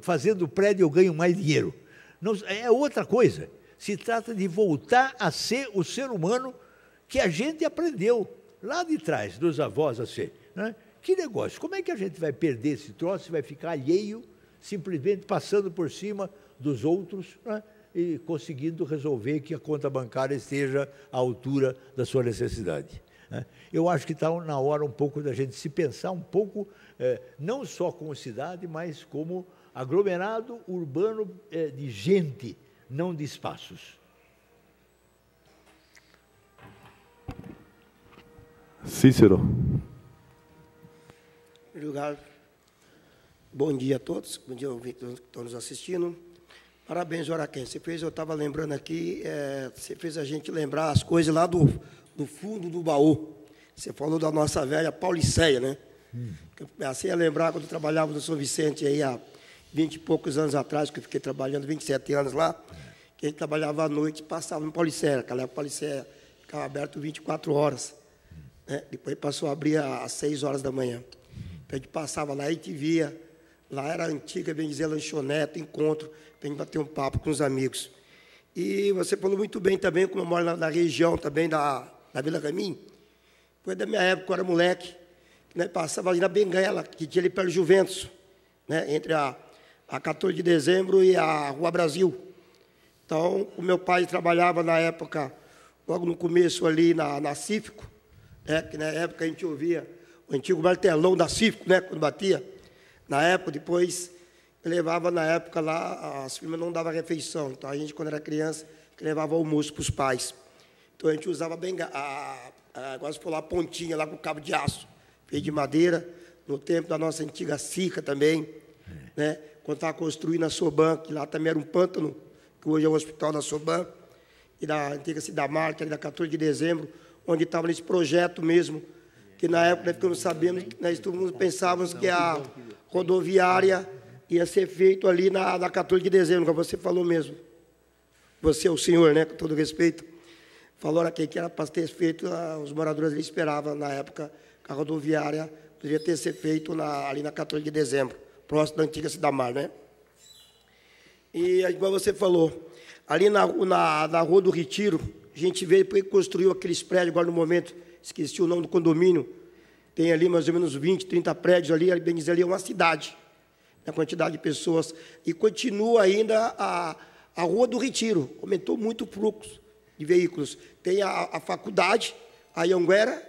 fazendo o prédio, eu ganho mais dinheiro. Não, é outra coisa. Se trata de voltar a ser o ser humano que a gente aprendeu lá de trás, dos avós a ser. Né? Que negócio? Como é que a gente vai perder esse troço, e vai ficar alheio, simplesmente passando por cima dos outros né? e conseguindo resolver que a conta bancária esteja à altura da sua necessidade? Né? Eu acho que está na hora um pouco da gente se pensar um pouco é, não só como cidade, mas como aglomerado urbano é, de gente, não de espaços. Cícero. Lugar. Bom dia a todos, bom dia a todos que estão nos assistindo. Parabéns, Araquém. Você fez, eu estava lembrando aqui, é, você fez a gente lembrar as coisas lá do, do fundo do baú. Você falou da nossa velha Pauliceia, né? Eu comecei a lembrar quando eu trabalhava no São Vicente aí há 20 e poucos anos atrás, que eu fiquei trabalhando 27 anos lá, que a gente trabalhava à noite passava no Paulicéia, aquela época Paulicéia ficava aberto 24 horas. Né? Depois passou a abrir às 6 horas da manhã. Então a gente passava lá e te via. Lá era antiga, bem dizer, lanchonete, encontro, para a gente bater um papo com os amigos. E você falou muito bem também, como eu moro na, na região também da, da Vila Caminho. Foi da minha época, eu era moleque né, passava ali na Benguela, que tinha ali pelo Juventus, né, entre a, a 14 de dezembro e a Rua Brasil. Então, o meu pai trabalhava na época, logo no começo ali na, na Cífico, né, que na época a gente ouvia o antigo martelão da Cífico, né, quando batia. Na época, depois, levava na época lá, as firmas não davam refeição. Então, a gente, quando era criança, levava almoço para os pais. Então, a gente usava bem, a, a, agora se for lá, a pontinha lá com o cabo de aço feito de madeira, no tempo da nossa antiga Sica também, é. né? quando estava construindo a Soban, que lá também era um pântano, que hoje é o hospital da Soban, e da antiga Cidade Marca, da 14 de dezembro, onde estava nesse projeto mesmo, que na época nós ficamos sabendo, nós todos pensávamos que a rodoviária ia ser feito ali na, na 14 de dezembro, como você falou mesmo. Você, é o senhor, né, com todo respeito, falou aqui que era para ter feito, ah, os moradores ali esperavam na época a rodoviária devia ter sido feito na, ali na 14 de dezembro, próximo da antiga Cidamar, né? E, igual você falou, ali na, na, na Rua do Retiro, a gente veio e construiu aqueles prédios, agora no momento, esqueci o nome do condomínio, tem ali mais ou menos 20, 30 prédios ali, bem dizer, ali é uma cidade, na né, quantidade de pessoas, e continua ainda a, a Rua do Retiro, aumentou muito o fluxo de veículos. Tem a, a faculdade, a Ianguera,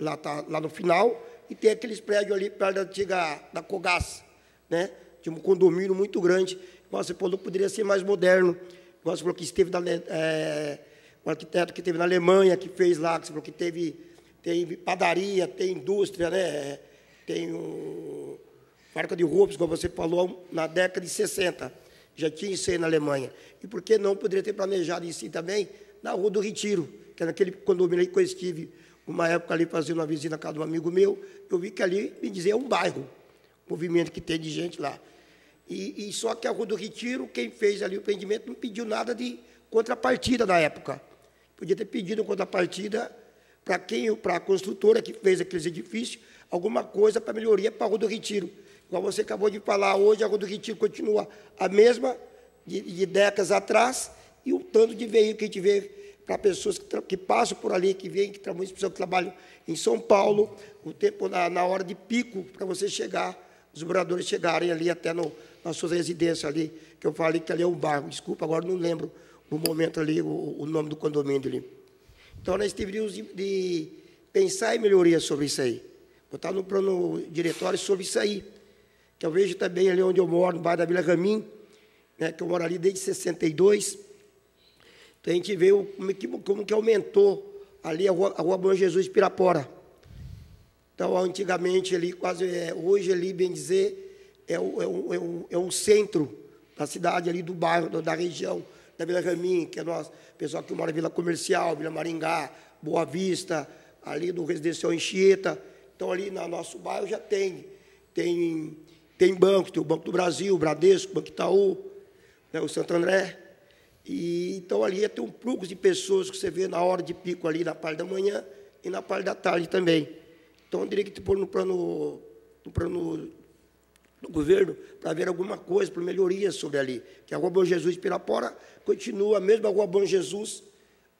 lá, tá, lá no final, e tem aqueles prédios ali, perto da antiga da Cogás, né? de um condomínio muito grande. Você falou poderia ser mais moderno. Você falou que esteve na, é, eh, um arquiteto que teve na Alemanha, que fez lá, que você falou que teve tem padaria, tem indústria, né? tem um, marca de roupas, como você falou, na década de 60. Já tinha isso aí na Alemanha. E por que não poderia ter planejado isso também na Rua do Retiro, que é naquele condomínio que eu estive uma época ali fazendo uma visita na casa de um amigo meu, eu vi que ali, me dizer, é um bairro, o movimento que tem de gente lá. E, e, só que a Rua do Retiro, quem fez ali o empreendimento, não pediu nada de contrapartida na época. Podia ter pedido contrapartida para quem, para a construtora que fez aqueles edifícios, alguma coisa para melhoria para a Rua do Retiro. Igual você acabou de falar, hoje a Rua do Retiro continua a mesma de, de décadas atrás, e o tanto de veículo que a gente vê para pessoas que, que, passam por ali, que vêm, que trabalham, que trabalham em São Paulo, o tempo na, na hora de pico, para você chegar, os moradores chegarem ali até no, suas residências ali, que eu falei que ali é um bairro, desculpa, agora não lembro o momento ali o, o nome do condomínio ali. Então, nós deveríamos de, de pensar em melhorias sobre isso aí, botar no plano diretório sobre isso aí, que eu vejo também ali onde eu moro, no bairro da Vila Ramim, né, que eu moro ali desde 62, a gente vê como como que aumentou ali a rua, a rua Bom Jesus de Pirapora. Então, antigamente, ali, quase, é, hoje, ali, bem dizer, é, o, é, o, é, o, é um centro da cidade, ali do bairro, da região, da Vila Ramin, que é o pessoal que mora em Vila Comercial, Vila Maringá, Boa Vista, ali do Residencial Enchieta. Então, ali no nosso bairro já tem. Tem, tem banco, tem o Banco do Brasil, o Bradesco, o Banco Itaú, né, o Santo André. E, então, ali tem um fluxo de pessoas que você vê na hora de pico ali, na parte da manhã e na parte da tarde também. Então, eu diria que pôr no plano, no plano do governo para ver alguma coisa, para melhorias sobre ali. Que a Rua Bom Jesus de Pirapora continua, a mesma Rua Bom Jesus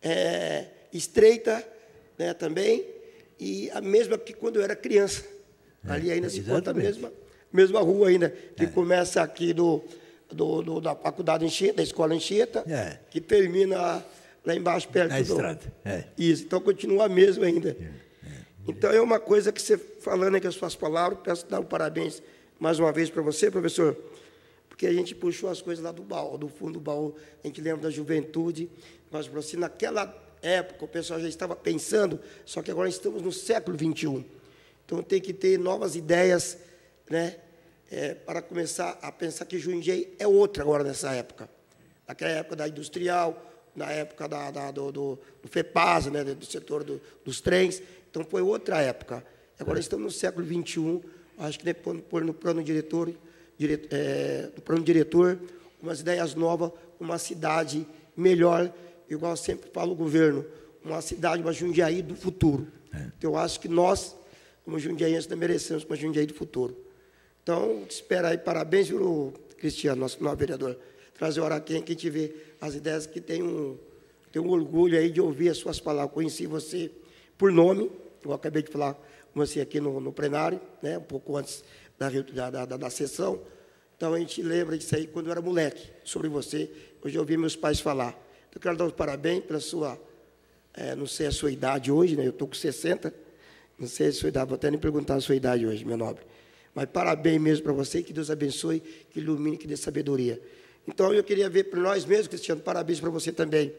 é, estreita né, também, e a mesma que quando eu era criança. ali ainda é, se conta a mesma, mesma rua ainda, que é. começa aqui do do, do, da faculdade Anchieta, da escola Anchieta, é. que termina lá embaixo perto Na do... estrada. É. Isso, então continua mesmo ainda. É, é. Então é uma coisa que você falando aqui as suas palavras, peço dar um parabéns mais uma vez para você, professor, porque a gente puxou as coisas lá do baú, do fundo do baú, a gente lembra da juventude, mas assim, naquela época o pessoal já estava pensando, só que agora estamos no século 21. Então tem que ter novas ideias, né? é, para começar a pensar que Jundiaí é outra agora nessa época. Naquela época da industrial, na época da, da do, do, do FEPAS, né, do setor do, dos trens. Então, foi outra época. Agora é. estamos no século XXI, acho que depois no plano diretor, dire, é, no plano diretor, umas ideias novas, uma cidade melhor, igual sempre fala o governo, uma cidade, uma Jundiaí do futuro. É. Então, eu acho que nós, como jundiaenses, merecemos uma Jundiaí do futuro. Então, te espera aí, parabéns, o Cristiano, nosso novo vereador, trazer o Araquém, que a gente vê as ideias que tem um, tem um orgulho aí de ouvir as suas palavras. Conheci você por nome, eu acabei de falar com você aqui no, no plenário, né, um pouco antes da, da, da, da sessão. Então, a gente lembra disso aí quando eu era moleque, sobre você. Hoje eu ouvi meus pais falar. Então, eu quero dar os parabéns pela sua, é, não sei a sua idade hoje, né? eu estou com 60, não sei a sua idade, vou até nem perguntar a sua idade hoje, meu nobre. Mas parabéns mesmo para você, que Deus abençoe, que ilumine, que dê sabedoria. Então eu queria ver para nós mesmos, Cristiano, parabéns para você também.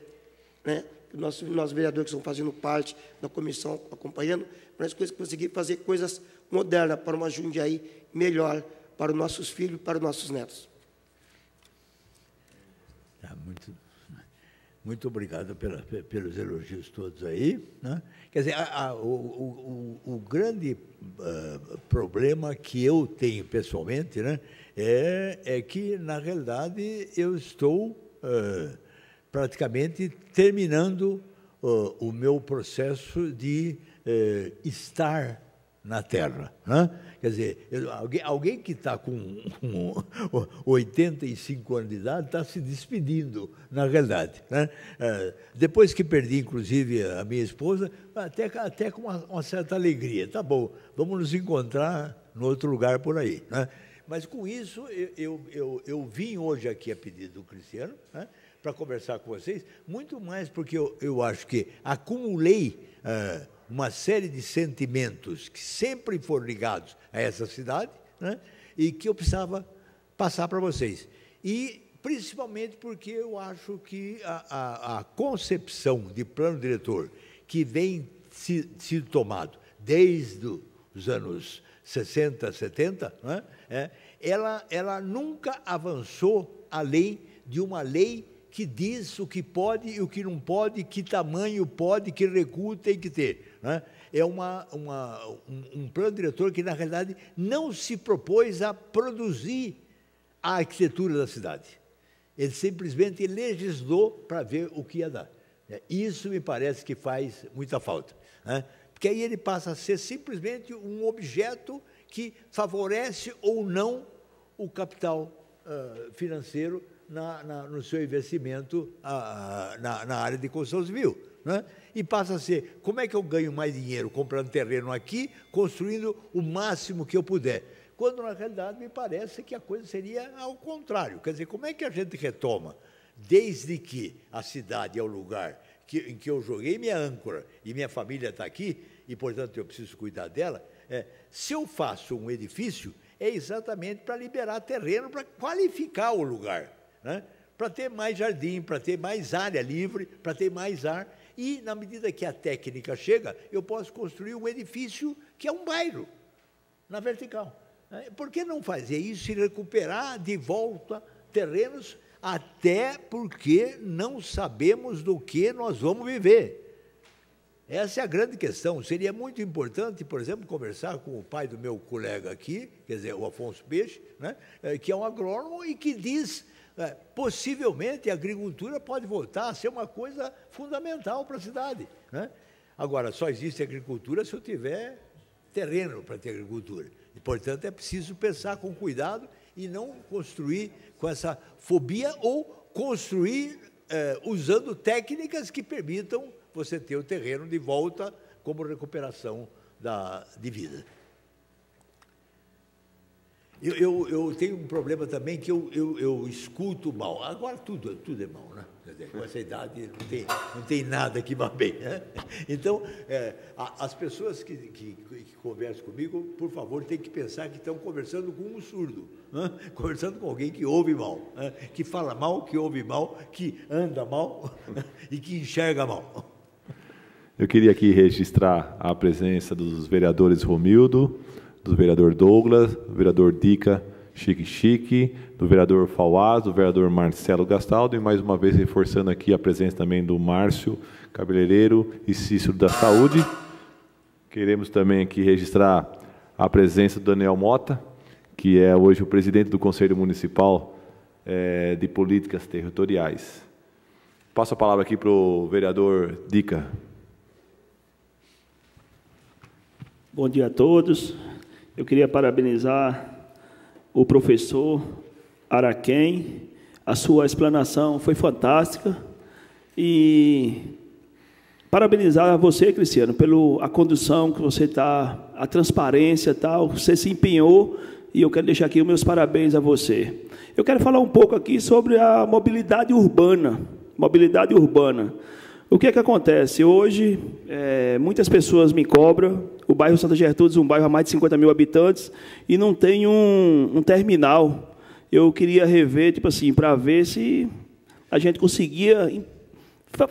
Né? Nosso, nós vereadores que estão fazendo parte da comissão, acompanhando, para nós conseguirmos fazer coisas modernas para uma Jundiaí melhor para os nossos filhos, para os nossos netos. Tá muito muito obrigado pela, pelos elogios todos aí. Né? Quer dizer, a, a, o, o, o, grande uh, problema que eu tenho pessoalmente né, é, é que, na realidade, eu estou uh, praticamente terminando uh, o meu processo de eh, estar na Terra. Né? Quer dizer, alguém, alguém que está com, com 85 anos de idade está se despedindo, na realidade. Né? É, depois que perdi, inclusive, a minha esposa, até, até com uma, uma certa alegria. Tá bom, vamos nos encontrar em outro lugar por aí. Né? Mas com isso, eu, eu, eu, eu, vim hoje aqui a pedido do Cristiano né, para conversar com vocês, muito mais porque eu, eu acho que acumulei é, uma série de sentimentos que sempre foram ligados a essa cidade, né? e que eu precisava passar para vocês. E principalmente porque eu acho que a, a, a concepção de plano diretor que vem se, sido tomado desde os anos 60, 70, né? é, ela, ela nunca avançou além de uma lei que diz o que pode e o que não pode, que tamanho pode, que recuo tem que ter. Né? é uma, uma um, um plano diretor que, na realidade, não se propôs a produzir a arquitetura da cidade. Ele simplesmente legislou para ver o que ia dar. É, isso me parece que faz muita falta. Né? Porque aí ele passa a ser simplesmente um objeto que favorece ou não o capital uh, financeiro na, na, no seu investimento uh, na, na, área de construção civil né? e passa a ser como é que eu ganho mais dinheiro comprando terreno aqui, construindo o máximo que eu puder. Quando na realidade me parece que a coisa seria ao contrário. Quer dizer, como é que a gente retoma? Desde que a cidade é o lugar que, em que eu joguei minha âncora e minha família está aqui, e portanto eu preciso cuidar dela, é, se eu faço um edifício, é exatamente para liberar terreno, para qualificar o lugar, né? para ter mais jardim, para ter mais área livre, para ter mais ar e, na medida que a técnica chega, eu posso construir um edifício que é um bairro, na vertical. É, por que não fazer isso e recuperar de volta terrenos, até porque não sabemos do que nós vamos viver? Essa é a grande questão. Seria muito importante, por exemplo, conversar com o pai do meu colega aqui, quer dizer, o Afonso Peixe, né, é, que é um agrônomo e que diz é, possivelmente a agricultura pode voltar a ser uma coisa fundamental para a cidade. Né? Agora, só existe agricultura se eu tiver terreno para ter agricultura. E, portanto, é preciso pensar com cuidado e não construir com essa fobia ou construir é, usando técnicas que permitam você ter o terreno de volta como recuperação da, de vida. Eu, eu, eu, tenho um problema também que eu, eu, eu, escuto mal. Agora tudo, tudo é mal, né? com essa idade não tem, não tem nada que vá bem. Né? Então, é, as pessoas que, que, que, conversam comigo, por favor, têm que pensar que estão conversando com um surdo, né? conversando com alguém que ouve mal, né? que fala mal, que ouve mal, que anda mal e que enxerga mal. Eu queria aqui registrar a presença dos vereadores Romildo, do vereador Douglas, do vereador Dica Chique Chique, do vereador Fauaz, do vereador Marcelo Gastaldo, e mais uma vez reforçando aqui a presença também do Márcio Cabeleireiro e Cícero da Saúde. Queremos também aqui registrar a presença do Daniel Mota, que é hoje o presidente do Conselho Municipal é, de Políticas Territoriais. Passo a palavra aqui para o vereador Dica. Bom dia a todos. Eu queria parabenizar o professor Araquém. A sua explanação foi fantástica. E parabenizar você, Cristiano, pela condução que você está, a transparência tal. Você se empenhou e eu quero deixar aqui os meus parabéns a você. Eu quero falar um pouco aqui sobre a mobilidade urbana. Mobilidade urbana. O que é que acontece? Hoje, é, muitas pessoas me cobram. O bairro Santa Gertrudes, um bairro a mais de 50 mil habitantes, e não tem um, um terminal. Eu queria rever, tipo assim, para ver se a gente conseguia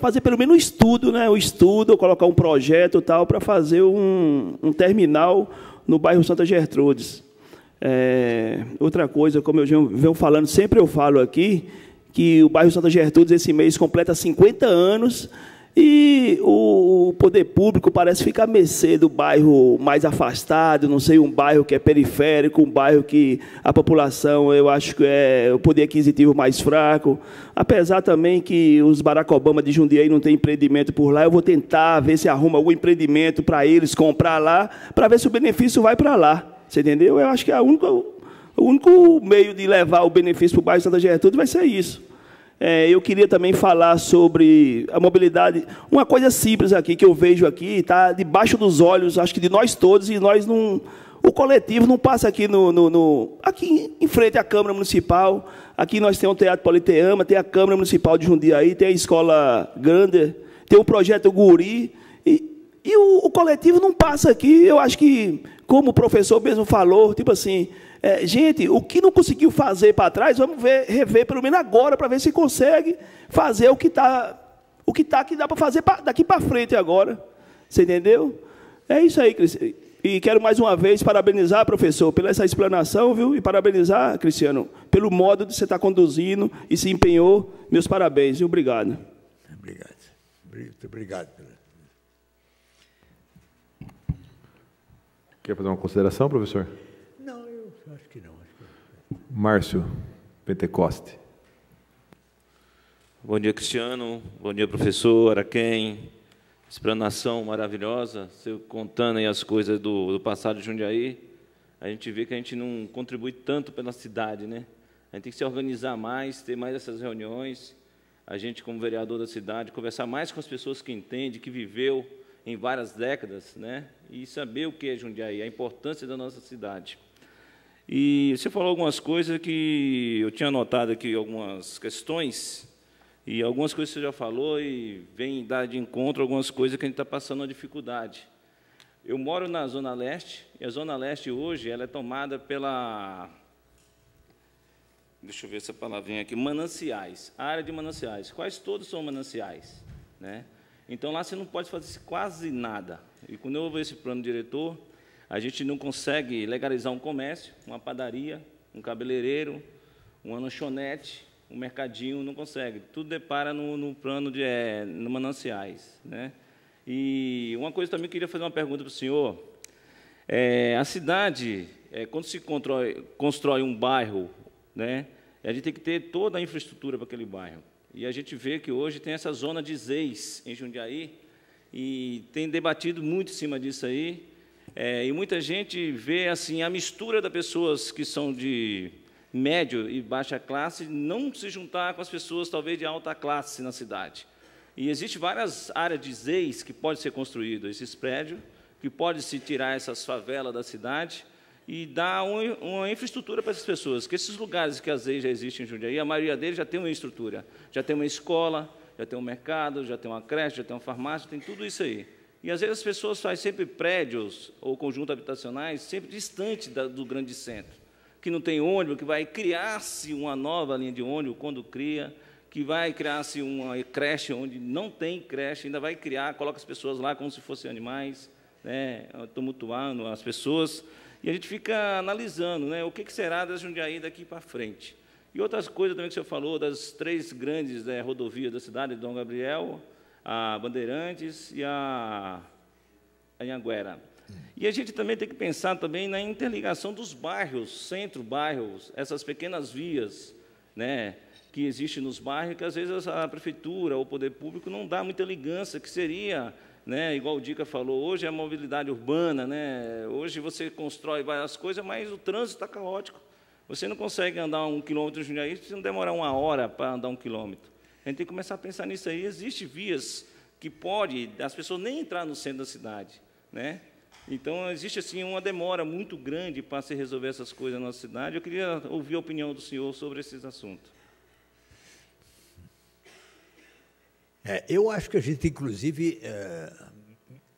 fazer pelo menos um estudo, né? Um estudo, colocar um projeto tal, para fazer um, um, terminal no bairro Santa Gertrudes. É, outra coisa, como eu já venho falando, sempre eu falo aqui, que o bairro Santa Gertrudes, esse mês, completa 50 anos e o, poder público parece ficar à mercê do bairro mais afastado, não sei, um bairro que é periférico, um bairro que a população, eu acho que é o poder aquisitivo mais fraco. Apesar também que os Barack Obama de Jundiaí não tem empreendimento por lá, eu vou tentar ver se arruma algum empreendimento para eles comprar lá, para ver se o benefício vai para lá. Você entendeu? Eu acho que a única, o único meio de levar o benefício para o bairro de Santa Gertrude vai ser isso. É, eu queria também falar sobre a mobilidade. Uma coisa simples aqui que eu vejo aqui, está debaixo dos olhos, acho que de nós todos, e nós não. O coletivo não passa aqui no, no, no aqui em frente à Câmara Municipal. Aqui nós temos o Teatro Politeama, tem a Câmara Municipal de Jundiaí, tem a Escola Grande, tem o projeto Guri. E, e o, o coletivo não passa aqui. Eu acho que, como o professor mesmo falou, tipo assim, é, gente, o que não conseguiu fazer para trás, vamos ver, rever pelo menos agora, para ver se consegue fazer o que está o que, tá, que dá para fazer pra, daqui para frente agora. Você entendeu? É isso aí, Cris. E quero mais uma vez parabenizar, professor, pela essa explanação, viu? E parabenizar, Cristiano, pelo modo de você estar tá conduzindo e se empenhou. Meus parabéns e obrigado. Obrigado. Muito obrigado. Quer fazer uma consideração, professor? Márcio Pentecoste. Bom dia, Cristiano. Bom dia, professor, Araquém. Explanação maravilhosa. Você contando aí as coisas do, do passado de Jundiaí, a gente vê que a gente não contribui tanto pela cidade, né? A gente tem que se organizar mais, ter mais essas reuniões. A gente, como vereador da cidade, conversar mais com as pessoas que entendem, que viveu em várias décadas, né? E saber o que é Jundiaí, a importância da nossa cidade. E você falou algumas coisas que eu tinha anotado aqui, algumas questões, e algumas coisas que você já falou e vem dar de encontro algumas coisas que a gente está passando uma dificuldade. Eu moro na Zona Leste, e a Zona Leste hoje ela é tomada pela. Deixa eu ver essa palavrinha aqui, mananciais, a área de mananciais. Quase todos são mananciais. Né? Então lá você não pode fazer quase nada. E quando eu ouvi esse plano diretor, a gente não consegue legalizar um comércio, uma padaria, um cabeleireiro, uma lanchonete, um mercadinho, não consegue. Tudo depara no, no plano de é, no mananciais. Né? E uma coisa também eu queria fazer uma pergunta para o senhor. É, a cidade, é, quando se constrói, constrói um bairro, né, a gente tem que ter toda a infraestrutura para aquele bairro. E a gente vê que hoje tem essa zona de ZEIS em Jundiaí, e tem debatido muito em cima disso aí, é, e muita gente vê assim a mistura das pessoas que são de médio e baixa classe não se juntar com as pessoas talvez de alta classe na cidade. E existe várias áreas de ZEIS que pode ser construído esses prédios, que pode se tirar essas favelas da cidade e dar um, uma infraestrutura para essas pessoas, que esses lugares que às vezes já existem em Jundiaí, a maioria deles já tem uma estrutura, já tem uma escola, já tem um mercado, já tem uma creche, já tem uma farmácia, tem tudo isso aí. E às vezes as pessoas fazem sempre prédios ou conjuntos habitacionais sempre distante da, do grande centro, que não tem ônibus, que vai criar-se uma nova linha de ônibus quando cria, que vai criar-se uma creche onde não tem creche, ainda vai criar, coloca as pessoas lá como se fossem animais, né, tumultuando as pessoas. E a gente fica analisando né, o que, que será da Jundiaí daqui para frente. E outras coisas também que o senhor falou, das três grandes né, rodovias da cidade, Dom Gabriel, a Bandeirantes e a Anhanguera. E a gente também tem que pensar também na interligação dos bairros, centro-bairros, essas pequenas vias, né, que existem nos bairros, que às vezes a prefeitura ou o poder público não dá muita ligança, que seria, né, igual o Dica falou, hoje é a mobilidade urbana, né, hoje você constrói várias coisas, mas o trânsito está caótico. Você não consegue andar um quilômetro em Jundiaí se não demorar uma hora para andar um quilômetro. A gente tem que começar a pensar nisso aí. Existem vias que pode as pessoas nem entrar no centro da cidade, né? Então existe assim uma demora muito grande para se resolver essas coisas na nossa cidade. Eu queria ouvir a opinião do senhor sobre esses assuntos. É, eu acho que a gente, inclusive, é,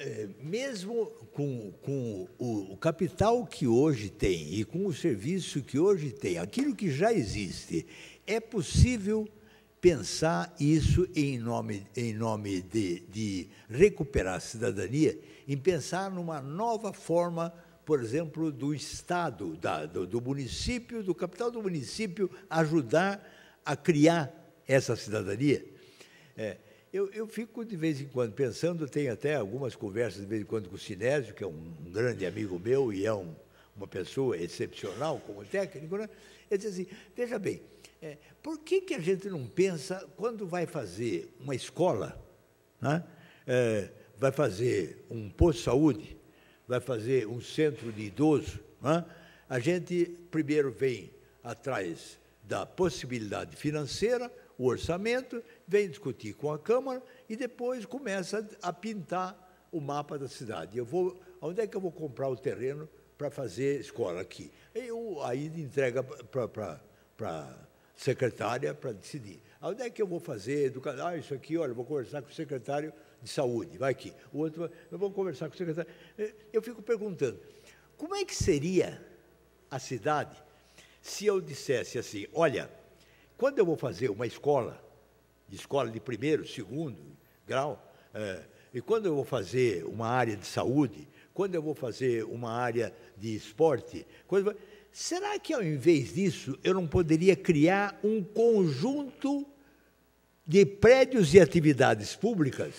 é, mesmo com, com o, o, capital que hoje tem e com o serviço que hoje tem, aquilo que já existe, é possível pensar isso em nome, em nome de, de recuperar a cidadania, em pensar numa nova forma, por exemplo, do Estado, da, do, do município, do capital do município, ajudar a criar essa cidadania. É, eu, eu, fico de vez em quando pensando, tenho até algumas conversas de vez em quando com o Sinésio, que é um, grande amigo meu e é um, uma pessoa excepcional como técnico, né? ele diz assim, veja bem, é, por que, que a gente não pensa, quando vai fazer uma escola, né? é, vai fazer um posto de saúde, vai fazer um centro de idoso, né? a gente primeiro vem atrás da possibilidade financeira, o orçamento, vem discutir com a Câmara e depois começa a pintar o mapa da cidade. Eu vou, onde é que eu vou comprar o terreno para fazer escola aqui? Eu, aí entrega para secretária para decidir. Onde é que eu vou fazer educação? Ah, isso aqui, olha, vou conversar com o secretário de saúde, vai aqui. O outro, eu vou conversar com o secretário. Eh, eu fico perguntando, como é que seria a cidade se eu dissesse assim, olha, quando eu vou fazer uma escola, escola de primeiro, segundo grau, é, e quando eu vou fazer uma área de saúde, quando eu vou fazer uma área de esporte, quando será que ao invés disso eu não poderia criar um conjunto de prédios e atividades públicas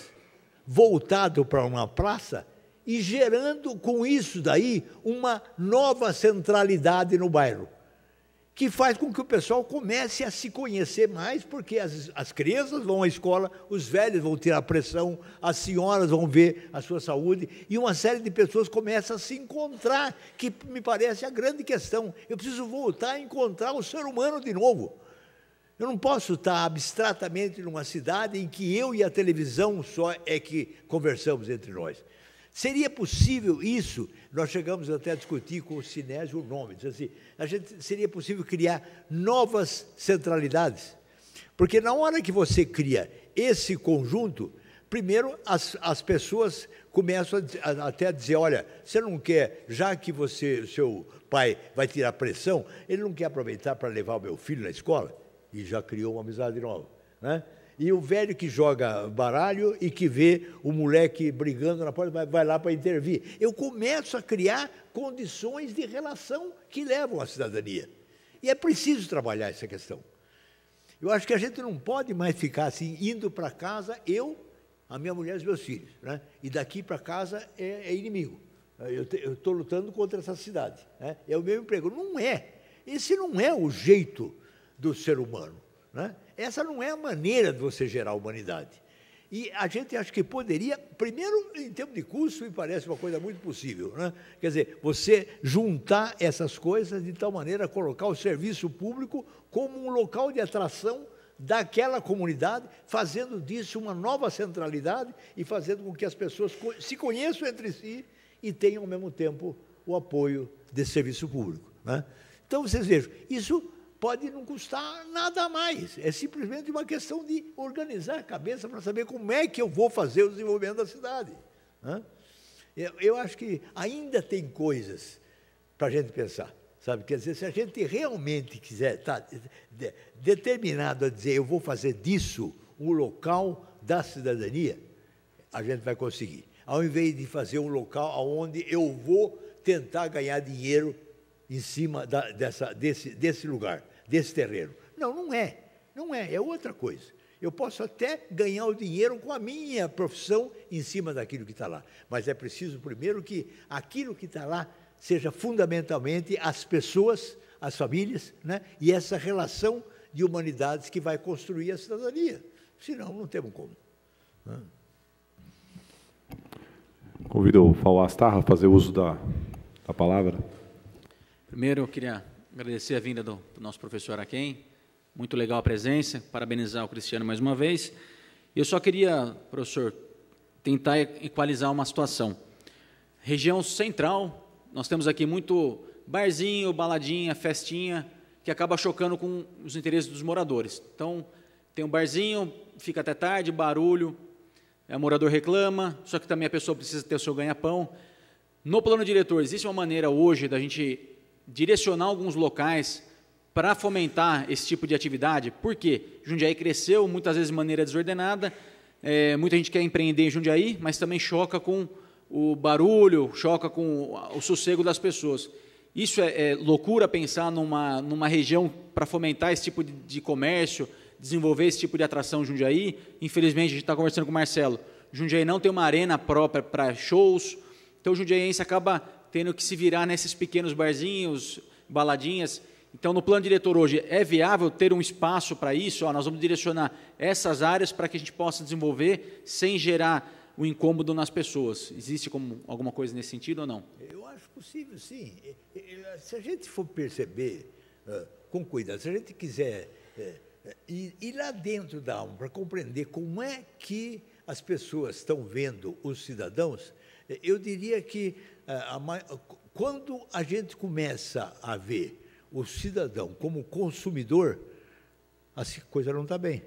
voltado para uma praça e gerando com isso daí uma nova centralidade no bairro? que faz com que o pessoal comece a se conhecer mais, porque as, as crianças vão à escola, os velhos vão tirar pressão, as senhoras vão ver a sua saúde, e uma série de pessoas começa a se encontrar, que me parece a grande questão. Eu preciso voltar a encontrar o ser humano de novo. Eu não posso estar abstratamente numa cidade em que eu e a televisão só é que conversamos entre nós. Seria possível isso? Nós chegamos até a discutir com o Sinésio o nome. Diz assim, a gente, seria possível criar novas centralidades? Porque na hora que você cria esse conjunto, primeiro as, as pessoas começam a, a, até a dizer, olha, você não quer, já que você, seu pai vai tirar pressão, ele não quer aproveitar para levar o meu filho na escola? E já criou uma amizade nova. Né? E o velho que joga baralho e que vê o moleque brigando na porta, vai lá para intervir. Eu começo a criar condições de relação que levam à cidadania. E é preciso trabalhar essa questão. Eu acho que a gente não pode mais ficar assim, indo para casa, eu, a minha mulher e os meus filhos. Né? E daqui para casa é, é inimigo. Eu estou lutando contra essa cidade. Né? É o meu emprego. Não é. Esse não é o jeito do ser humano. Né? Essa não é a maneira de você gerar a humanidade. E a gente acha que poderia, primeiro, em termos de custo, me parece uma coisa muito possível. Né? Quer dizer, você juntar essas coisas de tal maneira a colocar o serviço público como um local de atração daquela comunidade, fazendo disso uma nova centralidade e fazendo com que as pessoas se conheçam entre si e tenham, ao mesmo tempo, o apoio desse serviço público. Né? Então, vocês vejam, isso pode não custar nada mais. É simplesmente uma questão de organizar a cabeça para saber como é que eu vou fazer o desenvolvimento da cidade. Eu acho que ainda tem coisas para a gente pensar. Sabe? Quer dizer, se a gente realmente quiser estar tá determinado a dizer eu vou fazer disso um local da cidadania, a gente vai conseguir. Ao invés de fazer um local onde eu vou tentar ganhar dinheiro em cima da, dessa, desse, desse lugar desse terreiro. Não, não é. Não é, é outra coisa. Eu posso até ganhar o dinheiro com a minha profissão em cima daquilo que está lá. Mas é preciso, primeiro, que aquilo que está lá seja fundamentalmente as pessoas, as famílias, né? e essa relação de humanidades que vai construir a cidadania. Senão, não temos como. Convido o Paulo a fazer uso da, da palavra. Primeiro, eu queria Agradecer a vinda do, do nosso professor Araquém. Muito legal a presença. Parabenizar o Cristiano mais uma vez. Eu só queria, professor, tentar equalizar uma situação. Região central, nós temos aqui muito barzinho, baladinha, festinha, que acaba chocando com os interesses dos moradores. Então, tem um barzinho, fica até tarde, barulho, o é, morador reclama, só que também a pessoa precisa ter o seu ganha-pão. No plano diretor, existe uma maneira hoje da gente direcionar alguns locais para fomentar esse tipo de atividade, porque Jundiaí cresceu muitas vezes de maneira desordenada, é, muita gente quer empreender em Jundiaí, mas também choca com o barulho, choca com o, sossego das pessoas. Isso é, é, loucura pensar numa, numa região para fomentar esse tipo de, de, comércio, desenvolver esse tipo de atração em Jundiaí. Infelizmente, a gente está conversando com o Marcelo. Jundiaí não tem uma arena própria para shows, então o jundiaiense acaba tendo que se virar nesses pequenos barzinhos, baladinhas. Então, no plano diretor hoje, é viável ter um espaço para isso? Ó, nós vamos direcionar essas áreas para que a gente possa desenvolver sem gerar o incômodo nas pessoas. Existe como alguma coisa nesse sentido ou não? Eu acho possível, sim. Se a gente for perceber com cuidado, se a gente quiser é, é, ir lá dentro da alma para compreender como é que as pessoas estão vendo os cidadãos, é, eu diria que é, quando a gente começa a ver o cidadão como consumidor, assim, a coisa não está bem.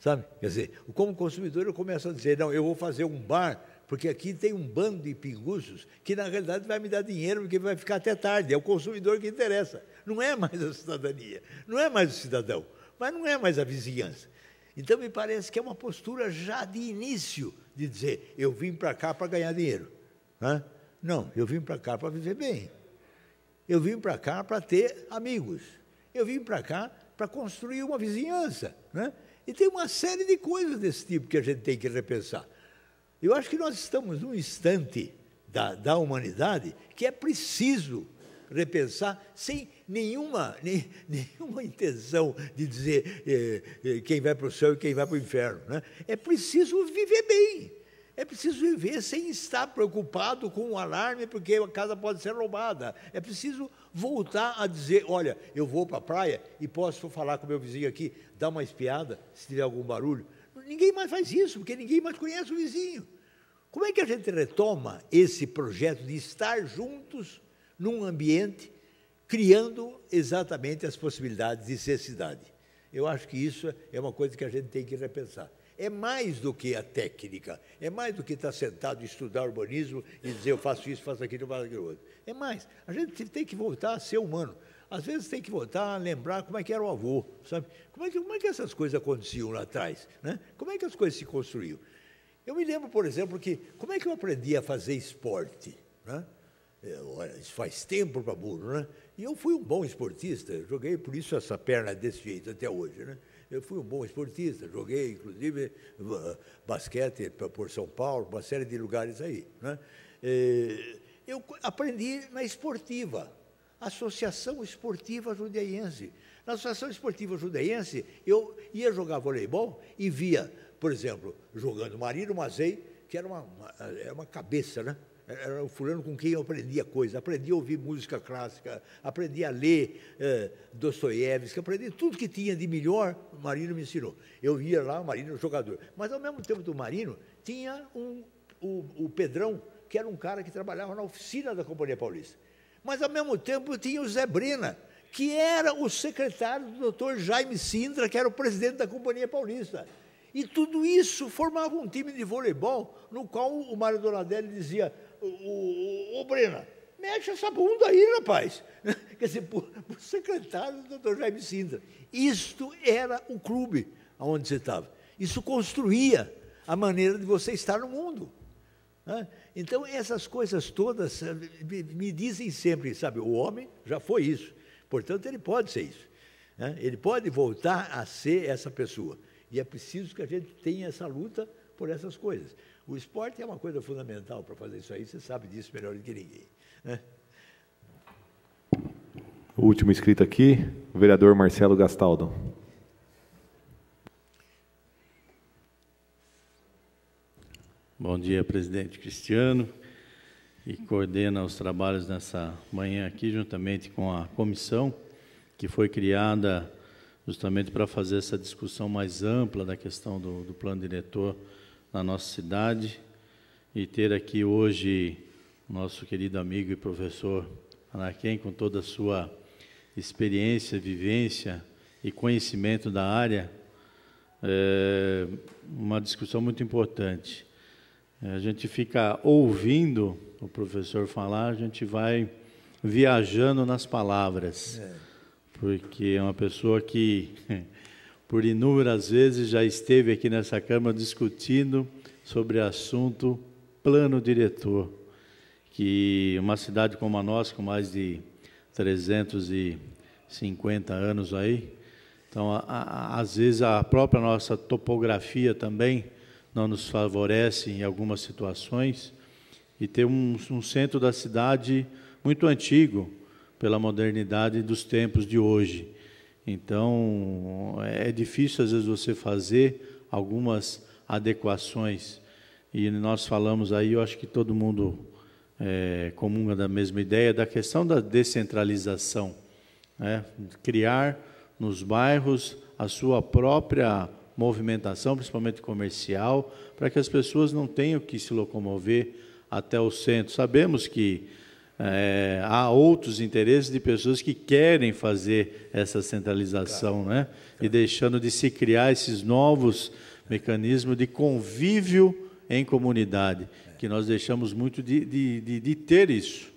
Sabe? Quer dizer, como consumidor eu começo a dizer, não, eu vou fazer um bar, porque aqui tem um bando de pinguços que na realidade vai me dar dinheiro, porque vai ficar até tarde. É o consumidor que interessa. Não é mais a cidadania, não é mais o cidadão, mas não é mais a vizinhança. Então me parece que é uma postura já de início de dizer, eu vim para cá para ganhar dinheiro. Não, eu vim para cá para viver bem. Eu vim para cá para ter amigos. Eu vim para cá para construir uma vizinhança. Né? E tem uma série de coisas desse tipo que a gente tem que repensar. Eu acho que nós estamos num instante da, da humanidade que é preciso repensar sem nenhuma, nem, nenhuma intenção de dizer eh, eh quem vai para o céu e quem vai para o inferno. Né? É preciso viver bem. É preciso viver sem estar preocupado com o um alarme, porque a casa pode ser roubada. É preciso voltar a dizer: olha, eu vou para a praia e posso falar com meu vizinho aqui, dar uma espiada, se tiver algum barulho. Ninguém mais faz isso, porque ninguém mais conhece o vizinho. Como é que a gente retoma esse projeto de estar juntos num ambiente, criando exatamente as possibilidades de ser cidade? Eu acho que isso é uma coisa que a gente tem que repensar é mais do que a técnica, é mais do que estar tá sentado e estudar urbanismo e dizer eu faço isso, faço aquilo, faço aquilo outro. É mais. A gente tem que voltar a ser humano. Às vezes tem que voltar a lembrar como é que era o avô, sabe? Como é que, como é que essas coisas aconteciam lá atrás? Né? Como é que as coisas se construíam? Eu me lembro, por exemplo, que como é que eu aprendi a fazer esporte? Né? É, olha, isso faz tempo para burro, né? E eu fui um bom esportista, joguei por isso essa perna desse jeito até hoje, né? Eu fui um bom esportista, joguei, inclusive, basquete por São Paulo, uma série de lugares aí. Né? Eu aprendi na esportiva, Associação Esportiva Judeiense. Na Associação Esportiva Judeiense, eu ia jogar voleibol e via, por exemplo, jogando Marino Mazei, que era uma, uma, era é uma cabeça, né? era o fulano com quem eu aprendia coisa, aprendi a ouvir música clássica, aprendi a ler eh, Dostoiévski, aprendi tudo que tinha de melhor, o Marino me ensinou. Eu ia lá, o Marino jogador. Mas ao mesmo tempo do Marino, tinha um, o, o Pedrão, que era um cara que trabalhava na oficina da Companhia Paulista. Mas ao mesmo tempo tinha o Zé Brena, que era o secretário do doutor Jaime Sindra, que era o presidente da Companhia Paulista. E tudo isso formava um time de voleibol no qual o Mário Donadelli dizia: ô, ô, ô Brena, mexe essa bunda aí, rapaz. Quer dizer, por, por secretário do Dr. Jaime Sintra. Isto era o clube onde você estava. Isso construía a maneira de você estar no mundo. Né? Então, essas coisas todas eh, me, me dizem sempre, sabe, o homem já foi isso, portanto, ele pode ser isso. Né? Ele pode voltar a ser essa pessoa. E é preciso que a gente tenha essa luta por essas coisas. O esporte é uma coisa fundamental para fazer isso aí, você sabe disso melhor do que ninguém. Né? O último inscrito aqui, o vereador Marcelo Gastaldo. Bom dia, presidente Cristiano, e coordena os trabalhos nessa manhã aqui, juntamente com a comissão, que foi criada justamente para fazer essa discussão mais ampla da questão do, do plano diretor na nossa cidade e ter aqui hoje nosso querido amigo e professor Anaquem, com toda a sua experiência, vivência e conhecimento da área, é uma discussão muito importante. É, a gente fica ouvindo o professor falar, a gente vai viajando nas palavras, é. porque é uma pessoa que por inúmeras vezes já esteve aqui nessa Câmara discutindo sobre o assunto plano diretor, que uma cidade como a nossa, com mais de 350 anos aí, então, a, a, às vezes, a própria nossa topografia também não nos favorece em algumas situações, e ter um, um centro da cidade muito antigo pela modernidade dos tempos de hoje. Então, é, é difícil às vezes você fazer algumas adequações. E nós falamos aí, eu acho que todo mundo é, comunga da mesma ideia, da questão da descentralização. Né? Criar nos bairros a sua própria movimentação, principalmente comercial, para que as pessoas não tenham que se locomover até o centro. Sabemos que é, há outros interesses de pessoas que querem fazer essa centralização, claro. né? E deixando de se criar esses novos mecanismos de convívio em comunidade, que nós deixamos muito de, de, de, de ter isso.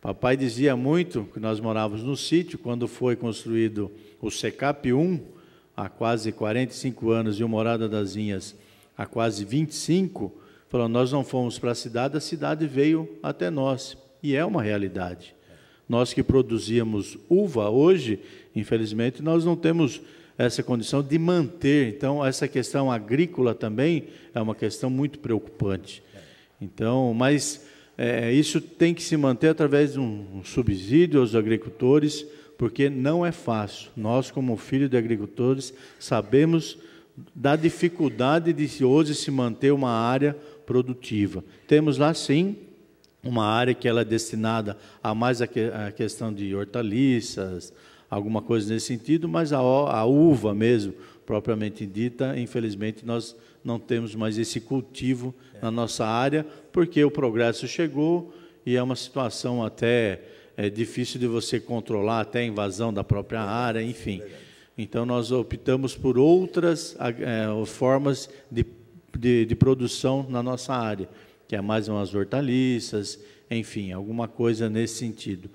Papai dizia muito que nós morávamos no sítio quando foi construído o SECAP 1, há quase 45 anos, e o Morada das Vinhas há quase 25, falou, nós não fomos para a cidade, a cidade veio até nós e é uma realidade. Nós que produzíamos uva hoje, infelizmente, nós não temos essa condição de manter. Então, essa questão agrícola também é uma questão muito preocupante. Então, mas é, isso tem que se manter através de um, um subsídio aos agricultores, porque não é fácil. Nós, como filho de agricultores, sabemos da dificuldade de hoje se manter uma área produtiva. Temos lá, sim, uma área que ela é destinada a mais a, que, a questão de hortaliças, alguma coisa nesse sentido, mas a, a uva mesmo, propriamente dita, infelizmente nós não temos mais esse cultivo é. na nossa área, porque o progresso chegou e é uma situação até é, difícil de você controlar, até a invasão da própria é área, enfim. É então nós optamos por outras é, formas de, de, de produção na nossa área, que é mais umas hortaliças, enfim, alguma coisa nesse sentido.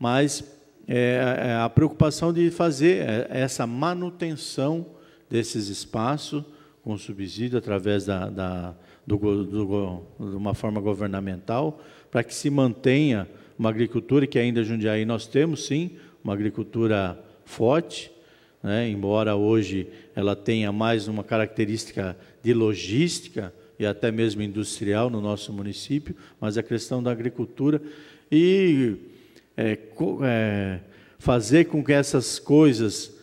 Mas é, é a preocupação de fazer é, essa manutenção desses espaços com subsídio através da, da do, do, de uma forma governamental para que se mantenha uma agricultura que ainda Jundiaí nós temos sim uma agricultura forte, né? embora hoje ela tenha mais uma característica de logística, e até mesmo industrial no nosso município, mas a é questão da agricultura e é, é, fazer com que essas coisas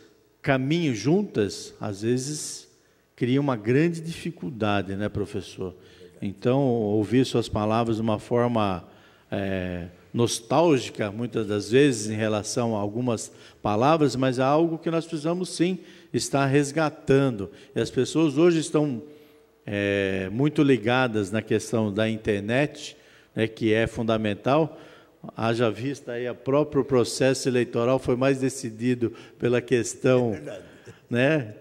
caminhem juntas, às vezes cria uma grande dificuldade, né, professor? Então, ouvir suas palavras de uma forma é, nostálgica, muitas das vezes, em relação a algumas palavras, mas é algo que nós precisamos sim estar resgatando. E as pessoas hoje estão é, muito ligadas na questão da internet, né, que é fundamental. Haja vista aí, o próprio processo eleitoral foi mais decidido pela questão é né,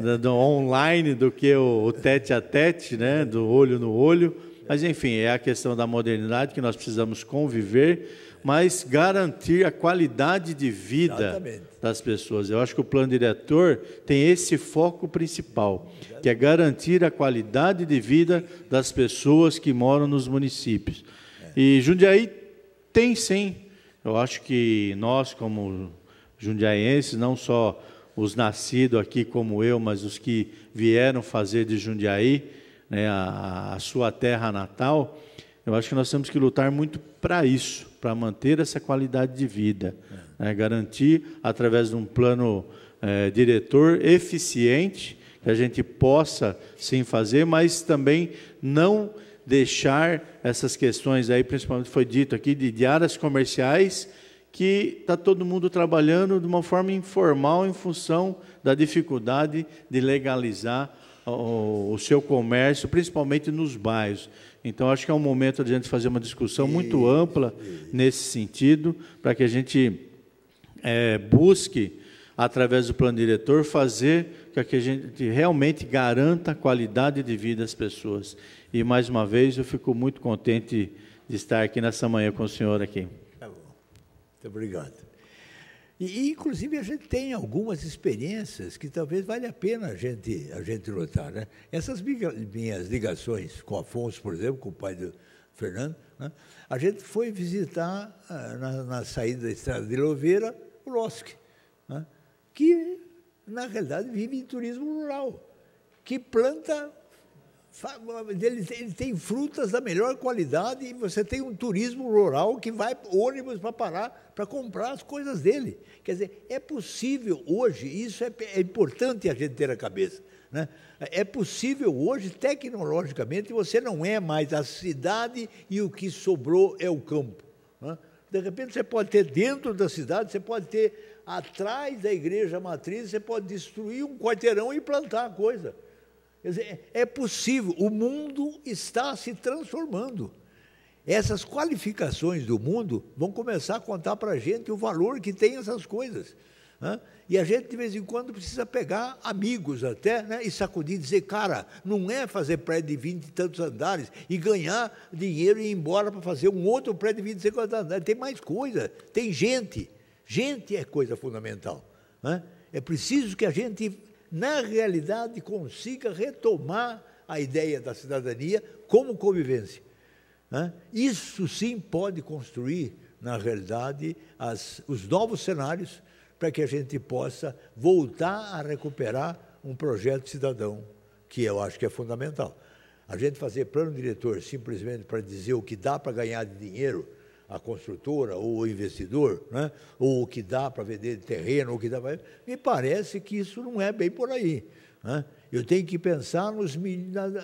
do, do online do que o, o, tete a tete, né, do olho no olho. Mas, enfim, é a questão da modernidade que nós precisamos conviver mas garantir a qualidade de vida Exatamente. das pessoas. Eu acho que o plano diretor tem esse foco principal, que é garantir a qualidade de vida das pessoas que moram nos municípios. É. E Jundiaí tem sim. Eu acho que nós, como jundiaenses, não só os nascidos aqui como eu, mas os que vieram fazer de Jundiaí né, a, a sua terra natal, eu acho que nós temos que lutar muito para isso para manter essa qualidade de vida, é. né? garantir através de um plano é, diretor eficiente que a gente possa sim fazer, mas também não deixar essas questões aí, principalmente foi dito aqui de, de áreas comerciais que está todo mundo trabalhando de uma forma informal em função da dificuldade de legalizar o, o seu comércio, principalmente nos bairros. Então, acho que é um momento de a gente fazer uma discussão muito ampla nesse sentido, para que a gente é, busque, através do plano diretor, fazer para que a gente realmente garanta a qualidade de vida das pessoas. E, mais uma vez, eu fico muito contente de estar aqui nessa manhã com o senhor aqui. Tá bom. Muito obrigado. E, inclusive, a gente tem algumas experiências que talvez valha a pena a gente, a gente lutar. Né? Essas minhas ligações com Afonso, por exemplo, com o pai do Fernando, né? a gente foi visitar, ah, na, na, saída da estrada de Louveira, o LOSC, né? que, na realidade, vive em turismo rural, que planta ele, ele tem frutas da melhor qualidade e você tem um turismo rural que vai ônibus para parar para comprar as coisas dele. Quer dizer, é possível hoje, isso é, é importante a gente ter a cabeça. Né? É possível hoje, tecnologicamente, você não é mais a cidade e o que sobrou é o campo. Né? De repente, você pode ter dentro da cidade, você pode ter atrás da igreja matriz, você pode destruir um quarteirão e plantar a coisa. Quer dizer, é, é possível, o mundo está se transformando. Essas qualificações do mundo vão começar a contar para a gente o valor que tem essas coisas. Né? E a gente, de vez em quando, precisa pegar amigos até né? e sacudir, dizer, cara, não é fazer prédio de 20 e tantos andares e ganhar dinheiro e ir embora para fazer um outro prédio de 20 e tantos andares. Tem mais coisa, tem gente. Gente é coisa fundamental. Né? É preciso que a gente na realidade, consiga retomar a ideia da cidadania como convivência. Isso sim pode construir, na realidade, as, os novos cenários para que a gente possa voltar a recuperar um projeto cidadão, que eu acho que é fundamental. A gente fazer plano diretor simplesmente para dizer o que dá para ganhar de dinheiro a construtora ou o investidor, né? ou o que dá para vender terreno, ou o que dá para. Me parece que isso não é bem por aí. Né? Eu tenho que pensar nos,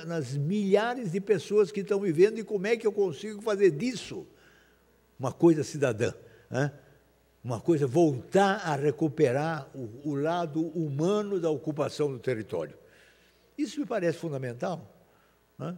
nas milhares de pessoas que estão vivendo e como é que eu consigo fazer disso uma coisa cidadã. Né? Uma coisa, voltar a recuperar o, o lado humano da ocupação do território. Isso me parece fundamental. Né?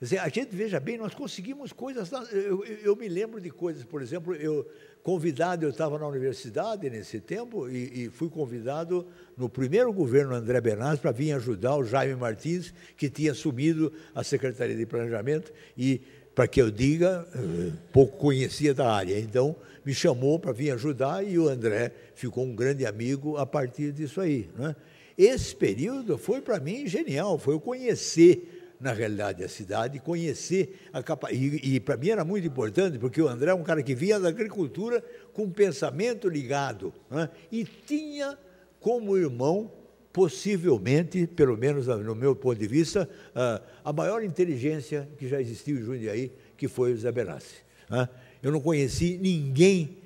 Dizer, a gente, veja bem, nós conseguimos coisas. Eu, eu, me lembro de coisas, por exemplo, eu convidado, eu estava na universidade nesse tempo e, e, fui convidado no primeiro governo André Bernardes para vir ajudar o Jaime Martins, que tinha assumido a Secretaria de Planejamento e, para que eu diga, eh, pouco conhecia da área. Então, me chamou para vir ajudar e o André ficou um grande amigo a partir disso aí. Né? Esse período foi, para mim, genial, foi eu conhecer na realidade, a cidade, conhecer a capacidade. E, e para mim era muito importante, porque o André é um cara que vinha da agricultura com pensamento ligado né? e tinha como irmão, possivelmente, pelo menos no meu ponto de vista, a maior inteligência que já existiu em Jundiaí, que foi o Zé Benassi. Né? Eu não conheci ninguém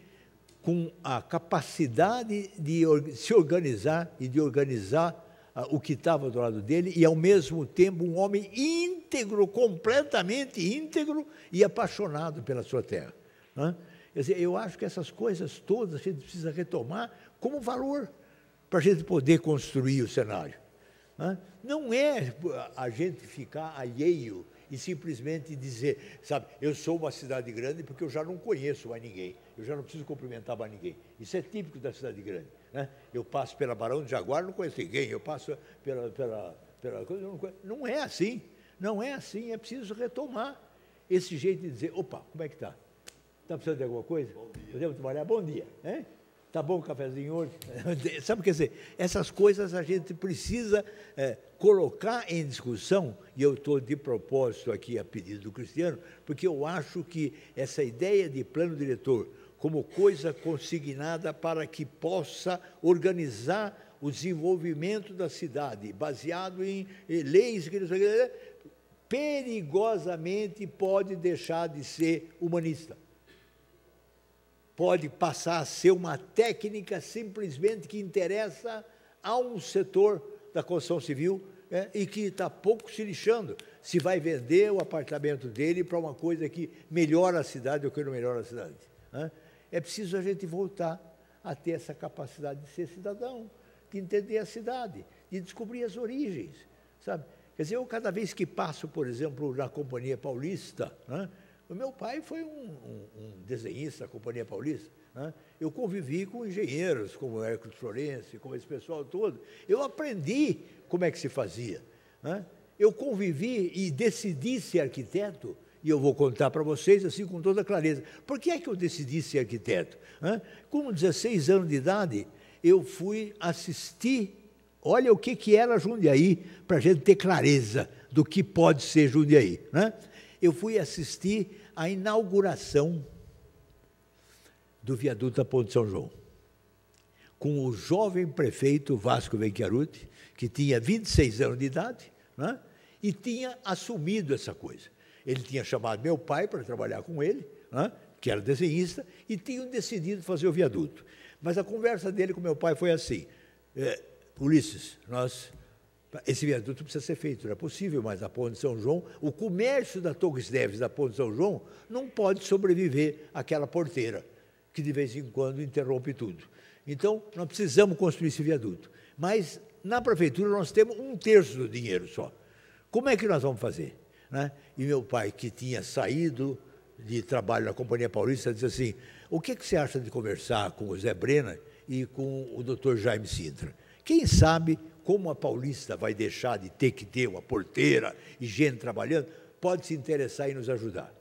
com a capacidade de se organizar e de organizar o que estava do lado dele e, ao mesmo tempo, um homem íntegro, completamente íntegro e apaixonado pela sua terra. Né? Quer dizer, eu acho que essas coisas todas a gente precisa retomar como valor para a gente poder construir o cenário. Né? Não é a gente ficar alheio e simplesmente dizer, sabe, eu sou uma cidade grande porque eu já não conheço mais ninguém, eu já não preciso cumprimentar mais ninguém. Isso é típico da cidade grande. Né? Eu passo pela Barão de Jaguar, não conheço ninguém. Eu passo pela, pela, pela coisa, não Não é assim. Não é assim. É preciso retomar esse jeito de dizer: opa, como é que está? Está precisando de alguma coisa? Podemos trabalhar? Bom dia. Está né? Tá bom o cafezinho hoje? Sabe, o que dizer, essas coisas a gente precisa é, colocar em discussão, e eu estou de propósito aqui a pedido do Cristiano, porque eu acho que essa ideia de plano diretor, como coisa consignada para que possa organizar o desenvolvimento da cidade, baseado em leis que perigosamente pode deixar de ser humanista. Pode passar a ser uma técnica simplesmente que interessa a um setor da construção civil é, e que está pouco se lixando se vai vender o apartamento dele para uma coisa que melhora a cidade ou que não melhora a cidade. Né? É preciso a gente voltar a ter essa capacidade de ser cidadão, de entender a cidade, de descobrir as origens, sabe? Quer dizer, eu cada vez que passo, por exemplo, na Companhia Paulista, né, o meu pai foi um, um, um desenhista da Companhia Paulista, né, eu convivi com engenheiros como o Hércules Florencio, como esse pessoal todo, eu aprendi como é que se fazia, né, eu convivi e decidi ser arquiteto e eu vou contar para vocês assim com toda clareza. Por que é que eu decidi ser arquiteto? Hã? Com 16 anos de idade, eu fui assistir, olha o que, que era Jundiaí, para a gente ter clareza do que pode ser Jundiaí. Né? Eu fui assistir à inauguração do viaduto da Ponte São João, com o jovem prefeito Vasco Venchiaruti, que tinha 26 anos de idade, né? e tinha assumido essa coisa. Ele tinha chamado meu pai para trabalhar com ele, né, que era desenhista, e tinham decidido fazer o viaduto. Mas a conversa dele com meu pai foi assim: é, Ulisses, nós esse viaduto precisa ser feito, não é possível Mas a Ponte de São João. O comércio da Torres Neves da Ponte de São João não pode sobreviver àquela porteira, que de vez em quando interrompe tudo. Então, nós precisamos construir esse viaduto. Mas na prefeitura nós temos um terço do dinheiro só. Como é que nós vamos fazer? Né? E meu pai, que tinha saído de trabalho na Companhia Paulista, disse assim: O que, que você acha de conversar com o Zé Brena e com o Dr. Jaime Sintra? Quem sabe como a Paulista vai deixar de ter que ter uma porteira e gente trabalhando, pode se interessar e nos ajudar.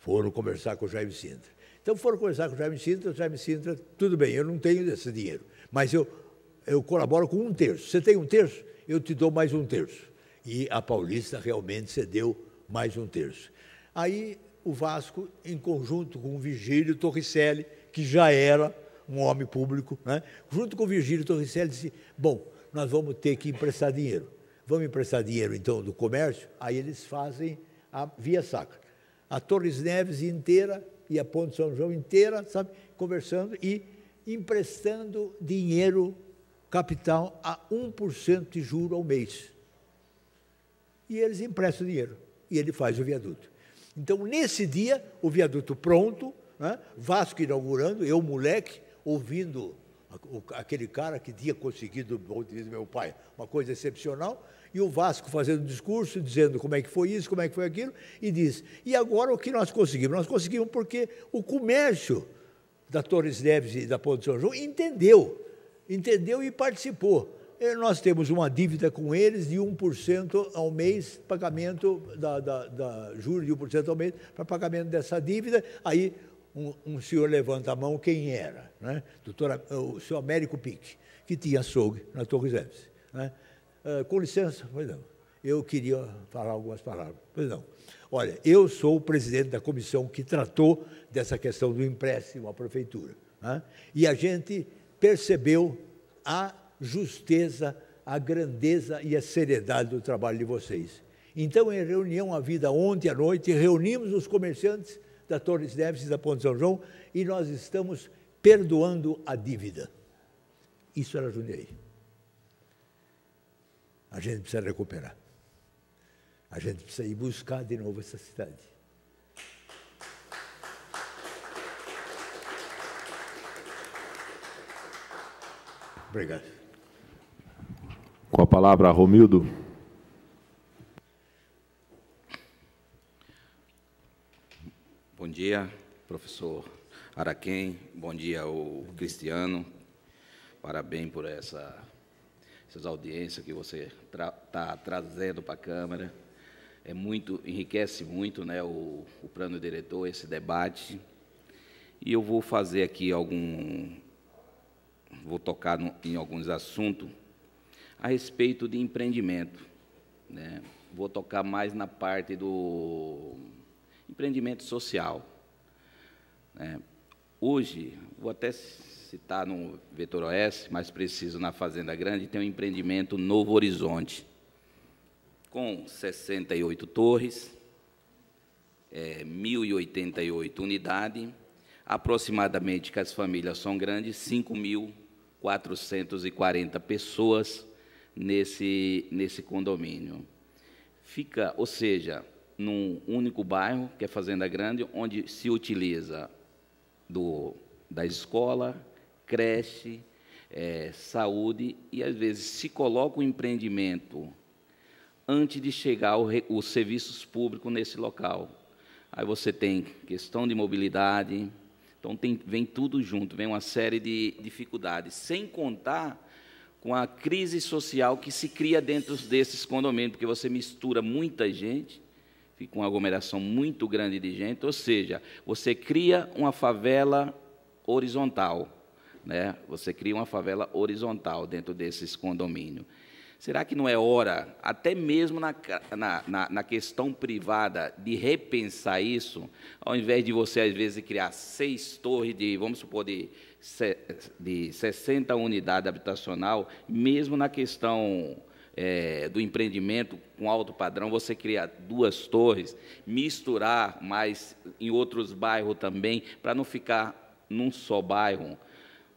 Foram conversar com o Jaime Sintra. Então foram conversar com o Jaime Sintra, o Jaime Sintra, tudo bem, eu não tenho esse dinheiro, mas eu, eu colaboro com um terço. Você tem um terço? Eu te dou mais um terço. E a Paulista realmente cedeu mais um terço. Aí o Vasco, em conjunto com o Vigílio Torricelli, que já era um homem público, né? junto com o Virgílio Torricelli, disse: Bom, nós vamos ter que emprestar dinheiro. Vamos emprestar dinheiro, então, do comércio? Aí eles fazem a Via Sacra. A Torres Neves inteira e a Ponte São João inteira, sabe, conversando e emprestando dinheiro, capital, a 1% de juro ao mês. E eles emprestam dinheiro e ele faz o viaduto. Então, nesse dia, o viaduto pronto, né? Vasco inaugurando, eu, moleque, ouvindo aquele cara que tinha conseguido, como diz meu pai, uma coisa excepcional, e o Vasco fazendo um discurso, dizendo como é que foi isso, como é que foi aquilo, e diz, e agora o que nós conseguimos? Nós conseguimos porque o comércio da Torres Neves e da Ponte São João entendeu, entendeu e participou. Eh, nós temos uma dívida com eles de 1% ao mês, pagamento da, da, da juros de 1% ao mês para pagamento dessa dívida. Aí um, um, senhor levanta a mão, quem era? Né? Doutora, o senhor Américo Pique, que tinha açougue na Torre Eves. Né? Uh, com licença, pois não. Eu queria falar algumas palavras. Pois não. Olha, eu sou o presidente da comissão que tratou dessa questão do empréstimo à prefeitura. Né? E a gente percebeu a justeza, a grandeza e a seriedade do trabalho de vocês. Então, em reunião à vida ontem à noite, reunimos os comerciantes da Torres Neves e da Ponte São João e nós estamos perdoando a dívida. Isso era Jundiaí. A gente precisa recuperar. A gente precisa ir buscar de novo essa cidade. Obrigado. Com a palavra, Romildo. Bom dia, professor Araquém. Bom dia, o Cristiano. Parabéns por essa, essas audiências que você está tra tá trazendo para a Câmara. É muito, enriquece muito né, o, o plano diretor, esse debate. E eu vou fazer aqui algum. Vou tocar no, em alguns assuntos a respeito de empreendimento. Né? Vou tocar mais na parte do empreendimento social. Né? Hoje, vou até citar no Vetor Oeste, mais preciso na Fazenda Grande, tem um empreendimento Novo Horizonte, com 68 torres, é, 1.088 unidades, aproximadamente, que as famílias são grandes, 5.440 pessoas, nesse, nesse condomínio. Fica, ou seja, num único bairro, que é Fazenda Grande, onde se utiliza do, da escola, creche, é, saúde e às vezes se coloca o empreendimento antes de chegar o, os serviços públicos nesse local. Aí você tem questão de mobilidade, então tem, vem tudo junto, vem uma série de dificuldades, sem contar com a crise social que se cria dentro desses condomínios, porque você mistura muita gente, fica uma aglomeração muito grande de gente, ou seja, você cria uma favela horizontal, né? Você cria uma favela horizontal dentro desses condomínios. Será que não é hora, até mesmo na, na, na, questão privada, de repensar isso, ao invés de você, às vezes, criar seis torres de, vamos supor, de, de 60 unidades habitacional, mesmo na questão é, do empreendimento com alto padrão, você criar duas torres, misturar mais em outros bairros também, para não ficar num só bairro,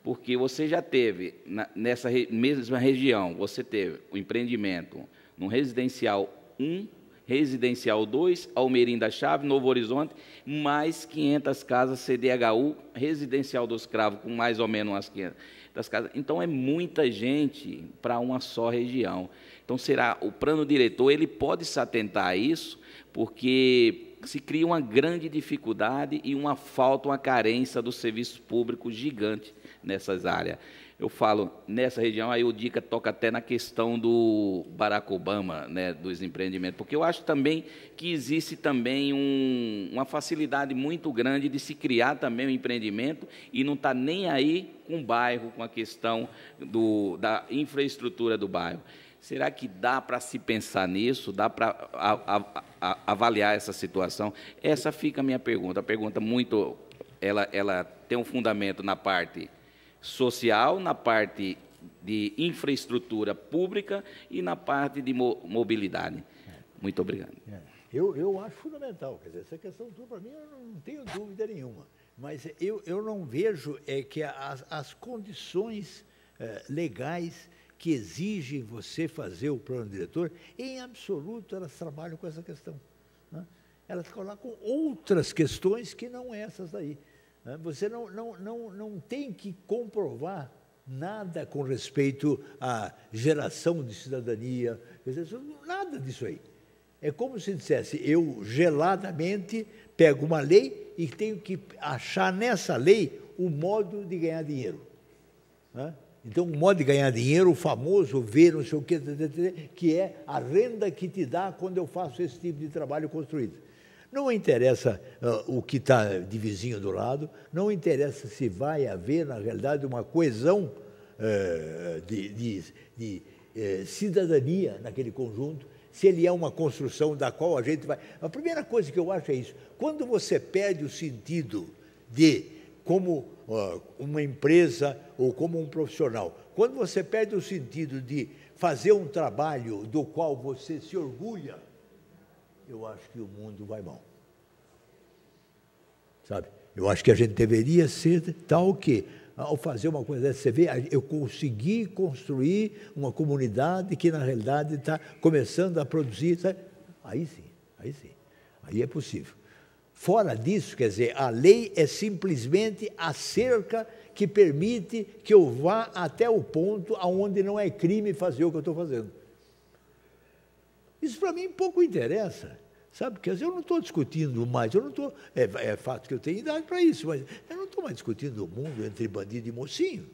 porque você já teve nessa mesma região, você teve o empreendimento no residencial 1, residencial 2, Almerim da Chave, Novo Horizonte, mais 500 casas CDHU, residencial dos Cravos com mais ou menos umas 500 casas. Então é muita gente para uma só região. Então será o plano diretor, ele pode se atentar a isso, porque se cria uma grande dificuldade e uma falta, uma carência do serviço público gigante nessas áreas. Eu falo nessa região, aí o Dica toca até na questão do Barack Obama, né, dos empreendimentos, porque eu acho também que existe também um, uma facilidade muito grande de se criar também o um empreendimento e não está nem aí com o bairro, com a questão do, da infraestrutura do bairro. Será que dá para se pensar nisso? Dá para avaliar essa situação? Essa fica a minha pergunta. A pergunta muito, ela, ela tem um fundamento na parte social, na parte de infraestrutura pública e na parte de mo mobilidade. Muito obrigado. É. Eu, eu acho fundamental, quer dizer, essa questão toda, para mim, eu não tenho dúvida nenhuma. Mas eu, eu não vejo é que as, as condições eh, legais que exigem você fazer o plano diretor, em absoluto elas trabalham com essa questão. Né? Elas colocam outras questões que não essas daí. Né? Você não, não, não, não tem que comprovar nada com respeito à geração de cidadania, nada disso aí. É como se dissesse, eu geladamente pego uma lei e tenho que achar nessa lei o modo de ganhar dinheiro. Né? Então, o modo de ganhar dinheiro, o famoso ver não sei o quê, que é a renda que te dá quando eu faço esse tipo de trabalho construído. Não interessa uh, o que está de vizinho do lado, não interessa se vai haver, na realidade, uma coesão uh, de, de, de uh, cidadania naquele conjunto, se ele é uma construção da qual a gente vai. A primeira coisa que eu acho é isso: quando você perde o sentido de como ah, uma empresa ou como um profissional, quando você perde o sentido de fazer um trabalho do qual você se orgulha, eu acho que o mundo vai mal. Sabe? Eu acho que a gente deveria ser tal que, ao fazer uma coisa dessa, você vê, eu consegui construir uma comunidade que, na realidade, está começando a produzir. Sabe? Aí sim, aí sim. Aí é possível. Fora disso, quer dizer, a lei é simplesmente a cerca que permite que eu vá até o ponto aonde não é crime fazer o que eu estou fazendo. Isso para mim pouco interessa. Sabe? Quer dizer, eu não estou discutindo mais, eu não estou. É, é, fato que eu tenho idade para isso, mas eu não estou mais discutindo o mundo entre bandido e mocinho.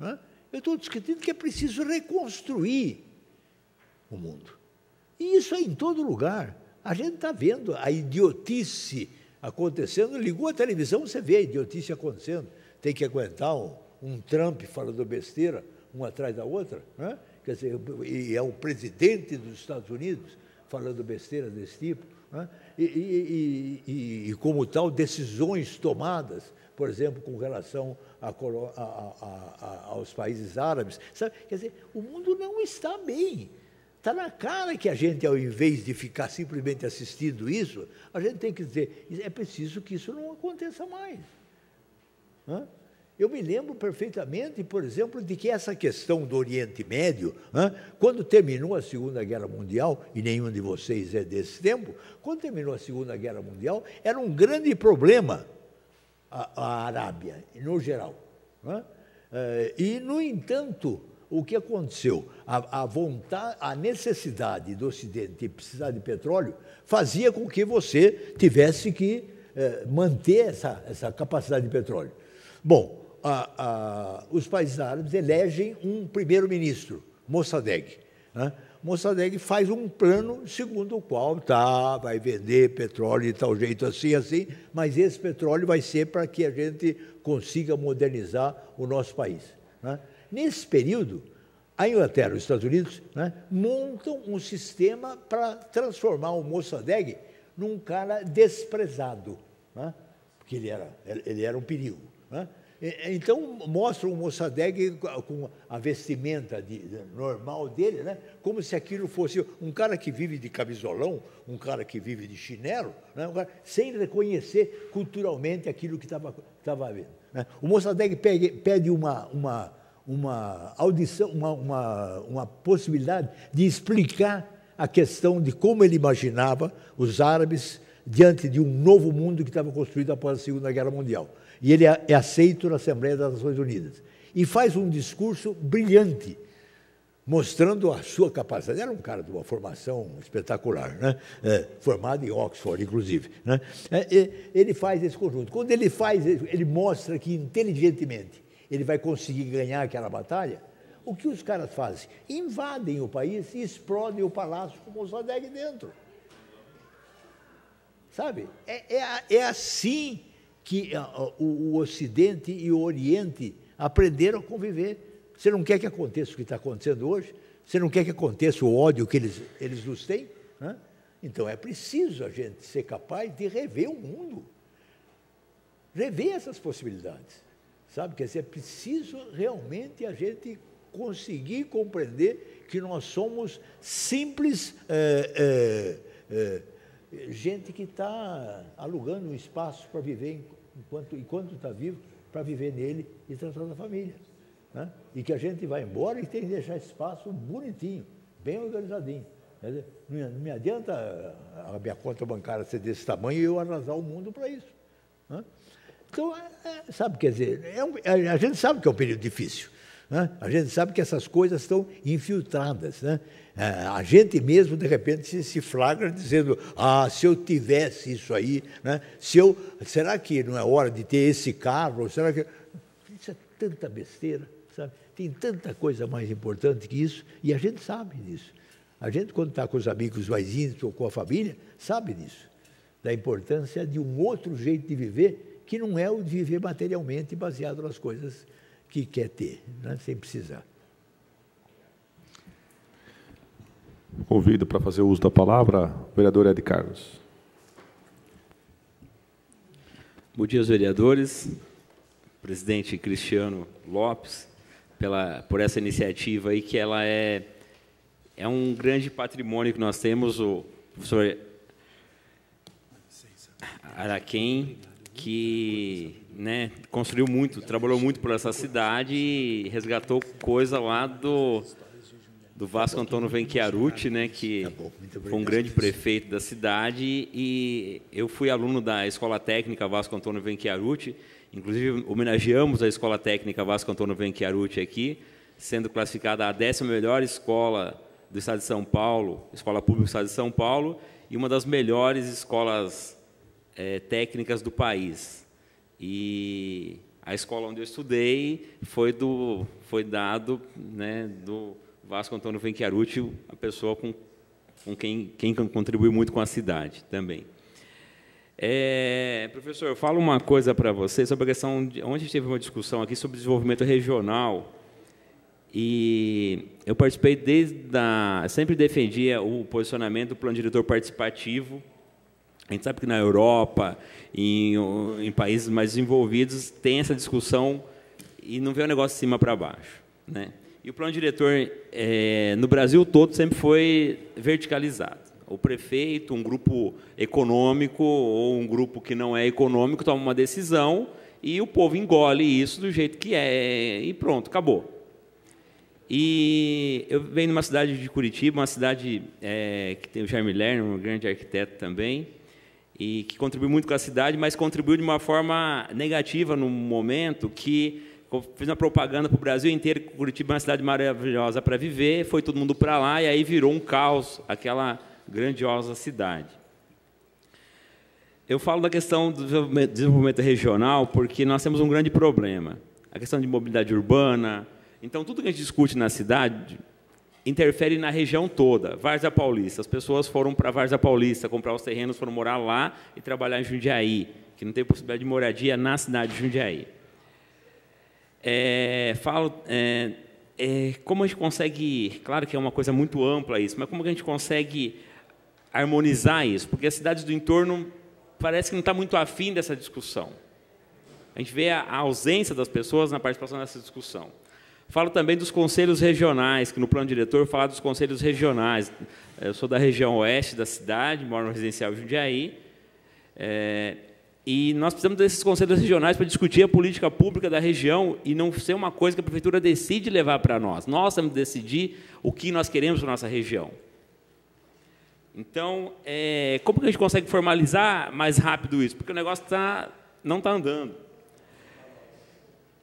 Né? Eu estou discutindo que é preciso reconstruir o mundo. E isso é em todo lugar. A gente está vendo a idiotice acontecendo. Ligou a televisão, você vê a idiotice acontecendo. Tem que aguentar um, um Trump falando besteira, uma atrás da outra. Né? Quer dizer, e é o presidente dos Estados Unidos falando besteiras desse tipo, né? e, e, e, e, como tal, decisões tomadas, por exemplo, com relação a, a, a, aos países árabes. Sabe? Quer dizer, o mundo não está bem. Está na cara que a gente, ao invés de ficar simplesmente assistindo isso, a gente tem que dizer, é preciso que isso não aconteça mais. Né? Eu me lembro perfeitamente, por exemplo, de que essa questão do Oriente Médio, quando terminou a Segunda Guerra Mundial, e nenhum de vocês é desse tempo, quando terminou a Segunda Guerra Mundial, era um grande problema a, Arábia, no geral. Eh, e, no entanto, o que aconteceu? A, vontade, a necessidade do Ocidente de precisar de petróleo fazia com que você tivesse que eh, manter essa, essa capacidade de petróleo. Bom, a, a, os países árabes elegem um primeiro-ministro, Mossadegh. Né? Mossadegh faz um plano segundo o qual tá, vai vender petróleo de tal jeito, assim, assim, mas esse petróleo vai ser para que a gente consiga modernizar o nosso país. Né? Nesse período, a Inglaterra e os Estados Unidos né, montam um sistema para transformar o Mossadegh num cara desprezado, né? porque ele era, ele era um perigo. Né? É, é, então mostra o Mossadegh com a vestimenta de, normal dele, né? como se aquilo fosse um cara que vive de camisolão, um cara que vive de chinelo, né? um cara, sem reconhecer culturalmente aquilo que estava vendo. Né? O Mossadegh pede, pede uma, uma, uma audição, uma, uma, uma possibilidade de explicar a questão de como ele imaginava os árabes diante de um novo mundo que estava construído após a Segunda Guerra Mundial e ele é, é aceito na Assembleia das Nações Unidas. E faz um discurso brilhante, mostrando a sua capacidade. Era um cara de uma formação espetacular, né? É, formado em Oxford, inclusive. Né? É, ele faz esse conjunto. Quando ele faz, ele mostra que inteligentemente ele vai conseguir ganhar aquela batalha. O que os caras fazem? Invadem o país e explodem o palácio com Mossadegh dentro. Sabe? É, é, é assim que ah, ah, o, Ocidente e o Oriente aprenderam a conviver. Você não quer que aconteça o que está acontecendo hoje? Você não quer que aconteça o ódio que eles, eles nos têm? Né? Então é preciso a gente ser capaz de rever o mundo, rever essas possibilidades. Sabe? Quer dizer, é preciso realmente a gente conseguir compreender que nós somos simples. É, é, é, gente que está alugando um espaço para viver enquanto enquanto está vivo, para viver nele e tratar da família. Né? E que a gente vai embora e tem que deixar espaço bonitinho, bem organizadinho. não, me adianta ah, a minha conta bancária ser desse tamanho e eu arrasar o mundo para isso. Né? Então, é, é sabe, quer dizer, é um, é, a gente sabe que é um período difícil. Né? A gente sabe que essas coisas estão infiltradas. Né? É, a gente mesmo, de repente, se, se flagra dizendo: ah, se eu tivesse isso aí, né? se eu, será que não é hora de ter esse carro? Será que. Isso é tanta besteira, sabe? Tem tanta coisa mais importante que isso, e a gente sabe disso. A gente, quando está com os amigos mais íntimos ou com a família, sabe disso, da importância de um outro jeito de viver que não é o de viver materialmente baseado nas coisas que quer ter, né? sem precisar. Convido para fazer uso da palavra o vereador Ed Carlos. Bom dia, vereadores. Presidente Cristiano Lopes, pela, por essa iniciativa aí, que ela é, é um grande patrimônio que nós temos, o professor Araquém, que né, construiu muito, trabalhou muito por essa cidade e resgatou coisa lá do do Vasco Antônio Venchiarucci, né, que tá foi um grande prefeito da cidade e eu fui aluno da Escola Técnica Vasco Antônio Venchiarucci, inclusive homenageamos a Escola Técnica Vasco Antônio Venchiarucci aqui, sendo classificada a décima melhor escola do estado de São Paulo, escola pública do estado de São Paulo, e uma das melhores escolas é, técnicas do país. E a escola onde eu estudei foi do foi dado, né, do Vasco Antônio Venchiarucci, a pessoa com, com quem, quem contribuiu muito com a cidade também. É, professor, eu falo uma coisa para você sobre a questão de onde teve uma discussão aqui sobre desenvolvimento regional e eu participei desde da sempre defendia o posicionamento do plano diretor participativo a gente sabe que na Europa, em, em países mais desenvolvidos, tem essa discussão e não vê o negócio de cima para baixo. Né? E o plano diretor, é, no Brasil todo, sempre foi verticalizado. O prefeito, um grupo econômico ou um grupo que não é econômico toma uma decisão e o povo engole isso do jeito que é e pronto, acabou. E eu venho de uma cidade de Curitiba, uma cidade é, que tem o Jaime Lerner, um grande arquiteto também, e que contribuiu muito com a cidade, mas contribuiu de uma forma negativa no momento que fiz uma propaganda para o Brasil inteiro que Curitiba é uma cidade maravilhosa para viver, foi todo mundo para lá e aí virou um caos aquela grandiosa cidade. Eu falo da questão do desenvolvimento regional porque nós temos um grande problema, a questão de mobilidade urbana. Então, tudo que a gente discute na cidade, interfere na região toda. Várzea Paulista, as pessoas foram para Várzea Paulista comprar os terrenos, foram morar lá e trabalhar em Jundiaí, que não tem possibilidade de moradia na cidade de Jundiaí. É, falo, é, é, como a gente consegue, claro que é uma coisa muito ampla isso, mas como a gente consegue harmonizar isso? Porque as cidades do entorno parece que não está muito afim dessa discussão. A gente vê a, a ausência das pessoas na participação dessa discussão. Falo também dos conselhos regionais, que no plano diretor falo dos conselhos regionais. Eu sou da região oeste da cidade, moro no residencial Jundiaí. É, e nós precisamos desses conselhos regionais para discutir a política pública da região e não ser uma coisa que a prefeitura decide levar para nós. Nós temos que decidir o que nós queremos para a nossa região. Então, é, como que a gente consegue formalizar mais rápido isso? Porque o negócio tá, não está andando.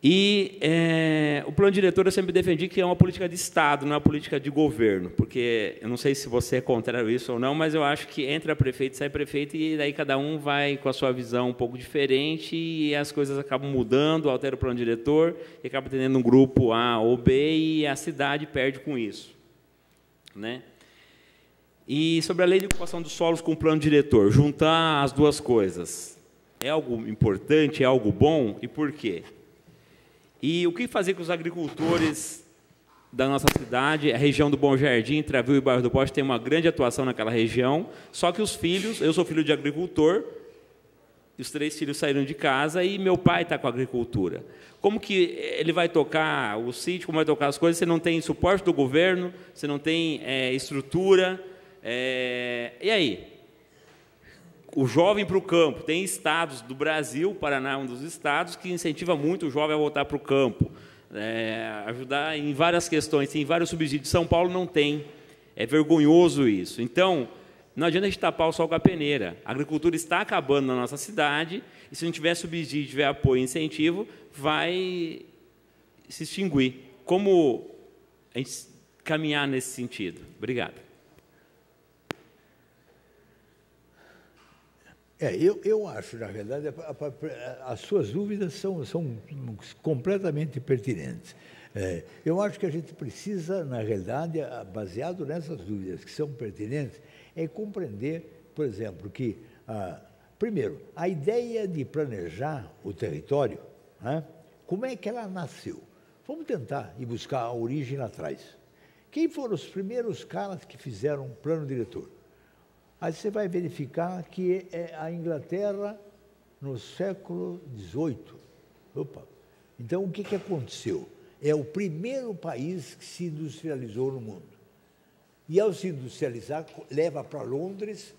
E é, o plano diretor eu sempre defendi que é uma política de Estado, não é uma política de governo, porque eu não sei se você é contrário a isso ou não, mas eu acho que entra prefeito, sai prefeito, e daí cada um vai com a sua visão um pouco diferente e as coisas acabam mudando, altera o plano diretor, e acaba tendo um grupo A ou B e a cidade perde com isso. Né? E sobre a lei de ocupação dos solos com o plano diretor, juntar as duas coisas. É algo importante, é algo bom, e por quê? E o que fazer com os agricultores da nossa cidade, a região do Bom Jardim, Travil e Bairro do Poste tem uma grande atuação naquela região. Só que os filhos, eu sou filho de agricultor, os três filhos saíram de casa e meu pai está com a agricultura. Como que ele vai tocar o sítio, como vai tocar as coisas? Você não tem suporte do governo, você não tem é, estrutura. É, e aí? o jovem para o campo. Tem estados do Brasil, Paraná é um dos estados, que incentiva muito o jovem a voltar para o campo. É, ajudar em várias questões, tem vários subsídios. São Paulo não tem. É vergonhoso isso. Então, não adianta a gente tapar o sol com a peneira. A agricultura está acabando na nossa cidade, e se não tiver subsídio, tiver apoio e incentivo, vai se extinguir. Como a gente caminhar nesse sentido? Obrigado. É, eu, eu acho, na verdade, a, a, as suas dúvidas são, são completamente pertinentes. É, eu acho que a gente precisa, na realidade, baseado nessas dúvidas que são pertinentes, é compreender, por exemplo, que, ah, primeiro, a ideia de planejar o território, né, como é que ela nasceu? Vamos tentar e buscar a origem lá atrás. Quem foram os primeiros caras que fizeram plano diretor? Aí você vai verificar que é a Inglaterra, no século XVIII, opa, então o que, que aconteceu? É o primeiro país que se industrializou no mundo. E ao se industrializar, leva para Londres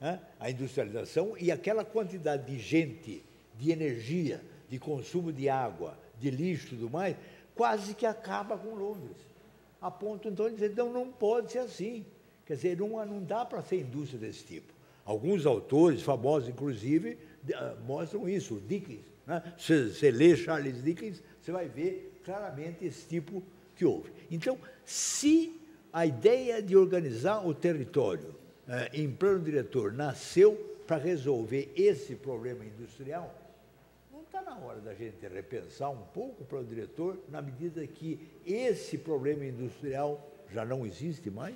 né, a industrialização e aquela quantidade de gente, de energia, de consumo de água, de lixo e tudo mais, quase que acaba com Londres. A ponto então de dizer, não, não pode ser assim. Quer dizer, uma não dá para ser indústria desse tipo. Alguns autores, famosos inclusive, ah, mostram isso. Dickens, né? se você lê Charles Dickens, você vai ver claramente esse tipo que houve. Então, se a ideia de organizar o território eh, em plano diretor nasceu para resolver esse problema industrial, não está na hora da gente repensar um pouco o plano diretor na medida que esse problema industrial já não existe mais?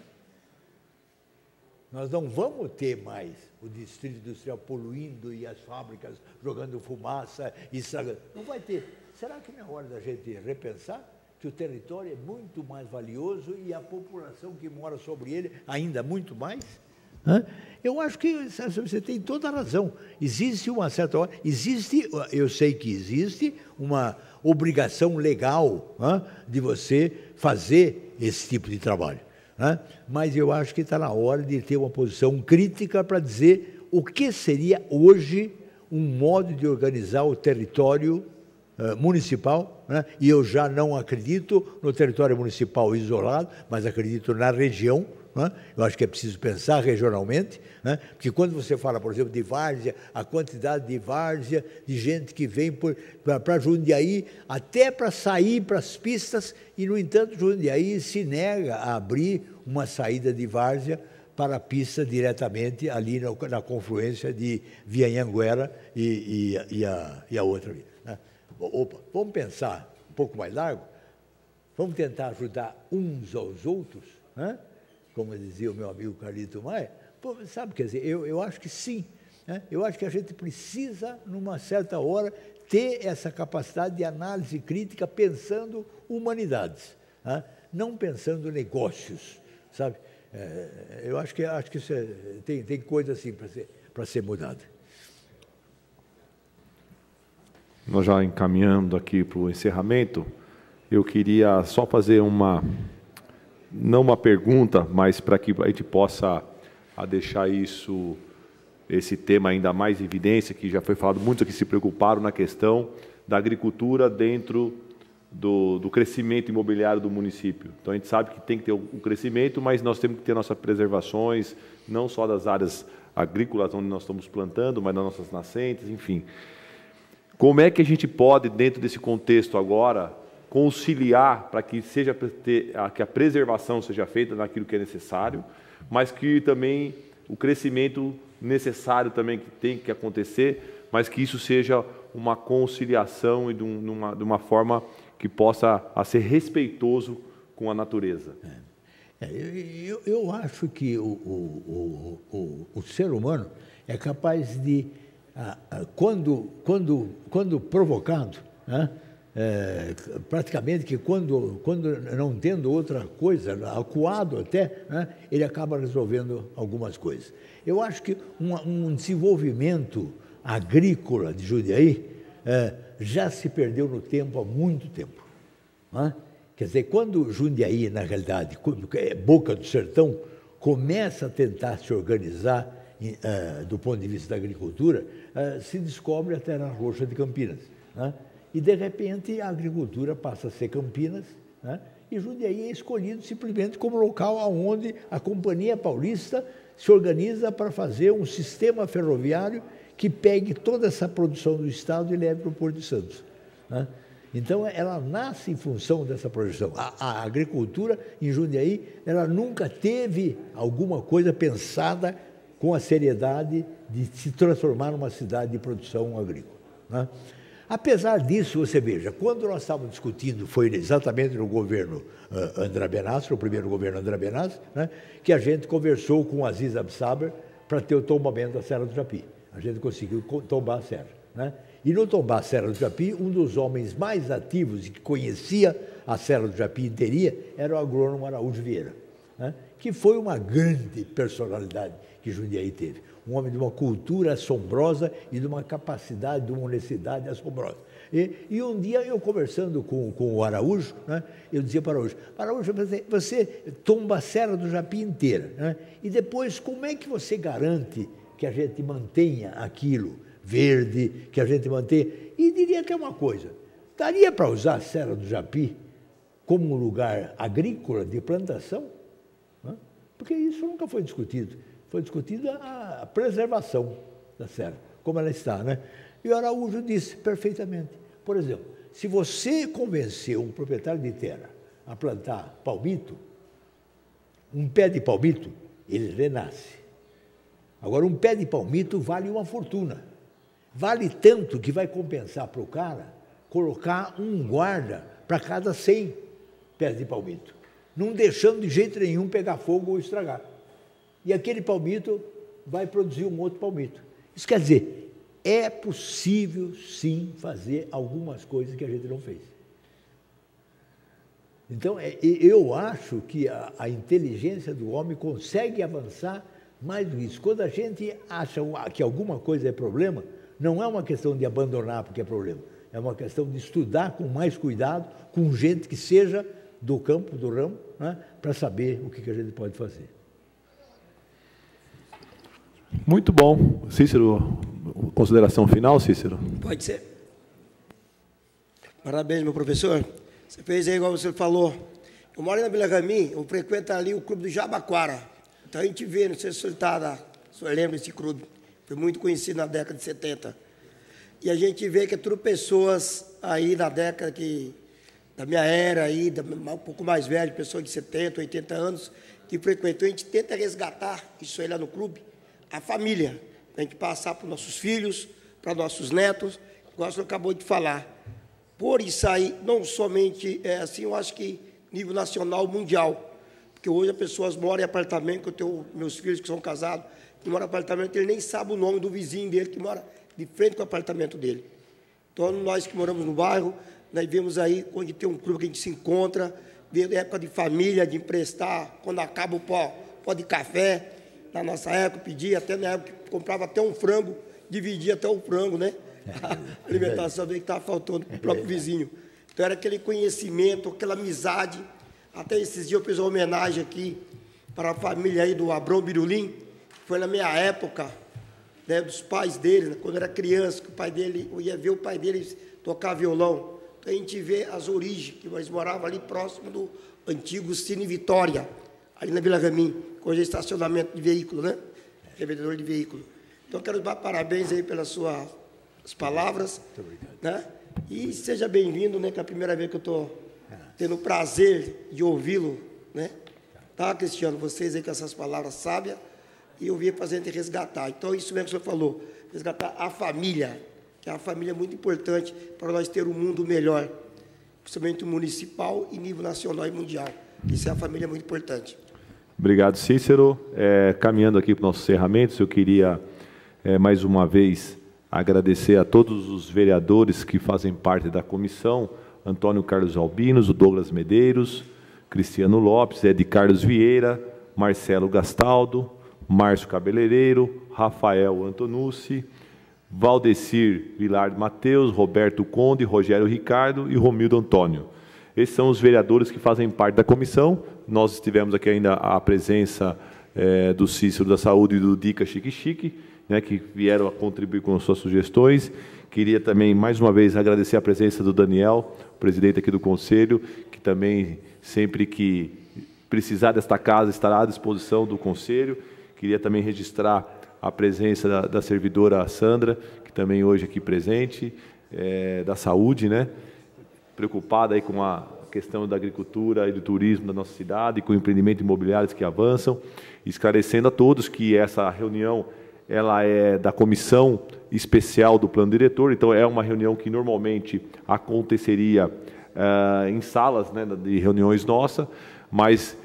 Nós não vamos ter mais o distrito industrial poluindo e as fábricas jogando fumaça e estragando. Não vai ter. Será que não é hora da gente repensar que o território é muito mais valioso e a população que mora sobre ele ainda muito mais? Eu acho que você tem toda a razão. Existe uma certa hora, existe, eu sei que existe uma obrigação legal de você fazer esse tipo de trabalho né? mas eu acho que está na hora de ter uma posição crítica para dizer o que seria hoje um modo de organizar o território eh, municipal, né? e eu já não acredito no território municipal isolado, mas acredito na região, né? Eu acho que é preciso pensar regionalmente, né? porque quando você fala, por exemplo, de várzea, a quantidade de várzea, de gente que vem para Jundiaí, até para sair para as pistas, e, no entanto, Jundiaí se nega a abrir uma saída de várzea para a pista diretamente ali na, na confluência de Vianhanguera e, e, e, a, e a outra ali. Né? Opa, vamos pensar um pouco mais largo? Vamos tentar ajudar uns aos outros? Né? como dizia o meu amigo Carlito Maia, pô, sabe, quer dizer, eu, eu acho que sim. Né? Eu acho que a gente precisa, numa certa hora, ter essa capacidade de análise crítica pensando humanidades, né? não pensando negócios, sabe? É, eu acho que, acho que é, tem, tem coisa assim para ser, ser mudada. Nós já encaminhando aqui para o encerramento, eu queria só fazer uma não uma pergunta, mas para que a gente possa a deixar isso, esse tema ainda mais em evidência, que já foi falado, muitos que se preocuparam na questão da agricultura dentro do, do, crescimento imobiliário do município. Então a gente sabe que tem que ter o um crescimento, mas nós temos que ter nossas preservações, não só das áreas agrícolas onde nós estamos plantando, mas das nossas nascentes, enfim. Como é que a gente pode, dentro desse contexto agora, conciliar para que, seja, que a preservação seja feita naquilo que é necessário, mas que também o crescimento necessário também que tem que acontecer, mas que isso seja uma conciliação e de, uma, de uma forma que possa ser respeitoso com a natureza. É. É, eu, eu, acho que o, o, o, o, ser humano é capaz de, quando, quando, quando provocado, né, é, praticamente que quando, quando não tendo outra coisa, acuado até, né, ele acaba resolvendo algumas coisas. Eu acho que um, um desenvolvimento agrícola de Jundiaí é, já se perdeu no tempo há muito tempo. Né? Quer dizer, quando Jundiaí, na realidade, é boca do sertão, começa a tentar se organizar é, do ponto de vista da agricultura, é, se descobre a terra roxa de Campinas. Né? E, de repente, a agricultura passa a ser Campinas, né? e Jundiaí é escolhido simplesmente como local onde a Companhia Paulista se organiza para fazer um sistema ferroviário que pegue toda essa produção do Estado e leve para o Porto de Santos. Né? Então, ela nasce em função dessa projeção. A, a, agricultura em Jundiaí, ela nunca teve alguma coisa pensada com a seriedade de se transformar numa cidade de produção agrícola. Né? Apesar disso, você veja, quando nós estávamos discutindo, foi exatamente no governo uh, André Benastro, o primeiro governo André Benastro, né, que a gente conversou com o Aziz Absaber para ter o tombamento da Serra do Japi. A gente conseguiu tombar a serra. Né? E no tombar a Serra do Japi, um dos homens mais ativos e que conhecia a Serra do Japi inteira era o agrônomo Araújo Vieira, né? que foi uma grande personalidade que Jundiaí teve um homem de uma cultura assombrosa e de uma capacidade, de uma honestidade assombrosa. E, e um dia eu conversando com, com o Araújo, né, eu dizia para o Araújo, Araújo, você, você tomba a Serra do Japi inteira, né, e depois como é que você garante que a gente mantenha aquilo verde, que a gente mantenha... E diria até uma coisa, daria para usar a Serra do Japi como um lugar agrícola de plantação? Né, porque isso nunca foi discutido foi discutida a preservação da serra, como ela está, né? E o Araújo disse perfeitamente. Por exemplo, se você convenceu um proprietário de terra a plantar palmito, um pé de palmito, ele renasce. Agora, um pé de palmito vale uma fortuna. Vale tanto que vai compensar para o cara colocar um guarda para cada 100 pés de palmito, não deixando de jeito nenhum pegar fogo ou estragar e aquele palmito vai produzir um outro palmito. Isso quer dizer, é possível sim fazer algumas coisas que a gente não fez. Então, é, eu acho que a, a inteligência do homem consegue avançar mais do que isso. Quando a gente acha que alguma coisa é problema, não é uma questão de abandonar porque é problema, é uma questão de estudar com mais cuidado, com gente que seja do campo, do ramo, né, para saber o que a gente pode fazer. Muito bom. Cícero, consideração final, Cícero? Pode ser. Parabéns, meu professor. Você fez aí, igual você falou. Eu moro na Vila Gamim, eu frequento ali o clube do Jabaquara. Então a gente vê, não sei se o senhor, está, lembra desse clube. Foi muito conhecido na década de 70. E a gente vê que é tudo pessoas aí da década que. Da minha era aí, da, um pouco mais velho, pessoas de 70, 80 anos, que frequentam. a gente tenta resgatar isso aí lá no clube, a família, a gente passar para os nossos filhos, para nossos netos, igual o acabou de falar. Por isso aí, não somente é, assim, eu acho que nível nacional, mundial, porque hoje as pessoas moram em apartamento, que eu tenho meus filhos que são casados, que moram em apartamento, ele nem sabe o nome do vizinho dele que mora de frente com o apartamento dele. Então, nós que moramos no bairro, nós vemos aí onde tem um clube que a gente se encontra, vê época de família, de emprestar, quando acaba o pó, pó de café, na nossa época, pedia, até na época comprava até um frango, dividia até o um frango, né? A alimentação dele que estava faltando para o próprio é vizinho. Então era aquele conhecimento, aquela amizade. Até esses dias eu fiz uma homenagem aqui para a família aí do Abrão Birulim, que foi na minha época, né, dos pais dele, né, quando eu era criança, que o pai dele, eu ia ver o pai dele tocar violão. Então a gente vê as origens, que eles moravam ali próximo do antigo Cine Vitória ali na Vila Gamim, hoje é estacionamento de veículo, né? Revendedor de veículo. Então, quero dar parabéns aí pelas suas palavras. Muito obrigado. Né? E seja bem-vindo, né? Que é a primeira vez que eu estou tendo o prazer de ouvi-lo, né? Tá, Cristiano? Vocês aí com essas palavras sábias e eu vim fazer gente resgatar. Então, isso mesmo que o senhor falou, resgatar a família, que é a família é muito importante para nós ter um mundo melhor, principalmente municipal e nível nacional e mundial. Isso é a família muito importante. Obrigado, Cícero. É, caminhando aqui para os nossos encerramentos, eu queria é, mais uma vez agradecer a todos os vereadores que fazem parte da comissão: Antônio Carlos Albinos, o Douglas Medeiros, Cristiano Lopes, Ed Carlos Vieira, Marcelo Gastaldo, Márcio Cabeleireiro, Rafael Antonucci, Valdecir Vilar Mateus, Roberto Conde, Rogério Ricardo e Romildo Antônio. Esses são os vereadores que fazem parte da comissão. Nós tivemos aqui ainda a presença é, do Cícero da Saúde e do Dica Chique Chique, né, que vieram a contribuir com suas sugestões. Queria também, mais uma vez, agradecer a presença do Daniel, presidente aqui do Conselho, que também, sempre que precisar desta casa, estará à disposição do Conselho. Queria também registrar a presença da, da servidora Sandra, que também hoje aqui presente, é, da saúde, né? preocupada aí com a questão da agricultura e do turismo da nossa cidade, com o empreendimento imobiliários que avançam, esclarecendo a todos que essa reunião ela é da comissão especial do plano diretor, então é uma reunião que normalmente aconteceria uh, em salas né, de reuniões nossa, mas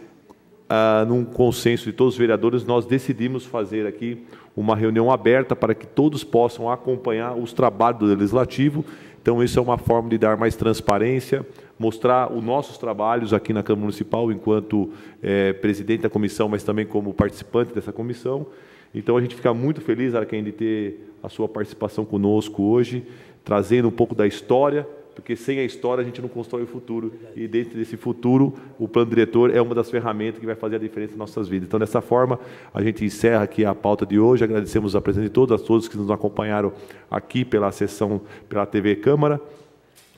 uh, num consenso de todos os vereadores nós decidimos fazer aqui uma reunião aberta para que todos possam acompanhar os trabalhos do legislativo então, isso é uma forma de dar mais transparência, mostrar os nossos trabalhos aqui na Câmara Municipal, enquanto é, presidente da comissão, mas também como participante dessa comissão. Então, a gente fica muito feliz, Araquém, de ter a sua participação conosco hoje, trazendo um pouco da história porque sem a história a gente não constrói o futuro. E dentro desse futuro, o plano diretor é uma das ferramentas que vai fazer a diferença nas nossas vidas. Então, dessa forma, a gente encerra aqui a pauta de hoje. Agradecemos a presença de todos, a todos que nos acompanharam aqui pela sessão, pela TV Câmara.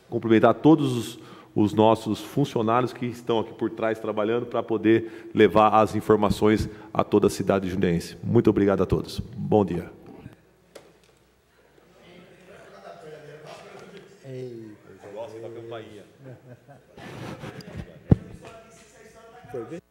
Cumprimentar todos os os nossos funcionários que estão aqui por trás trabalhando para poder levar as informações a toda a cidade Judense. Muito obrigado a todos. Bom dia. করবে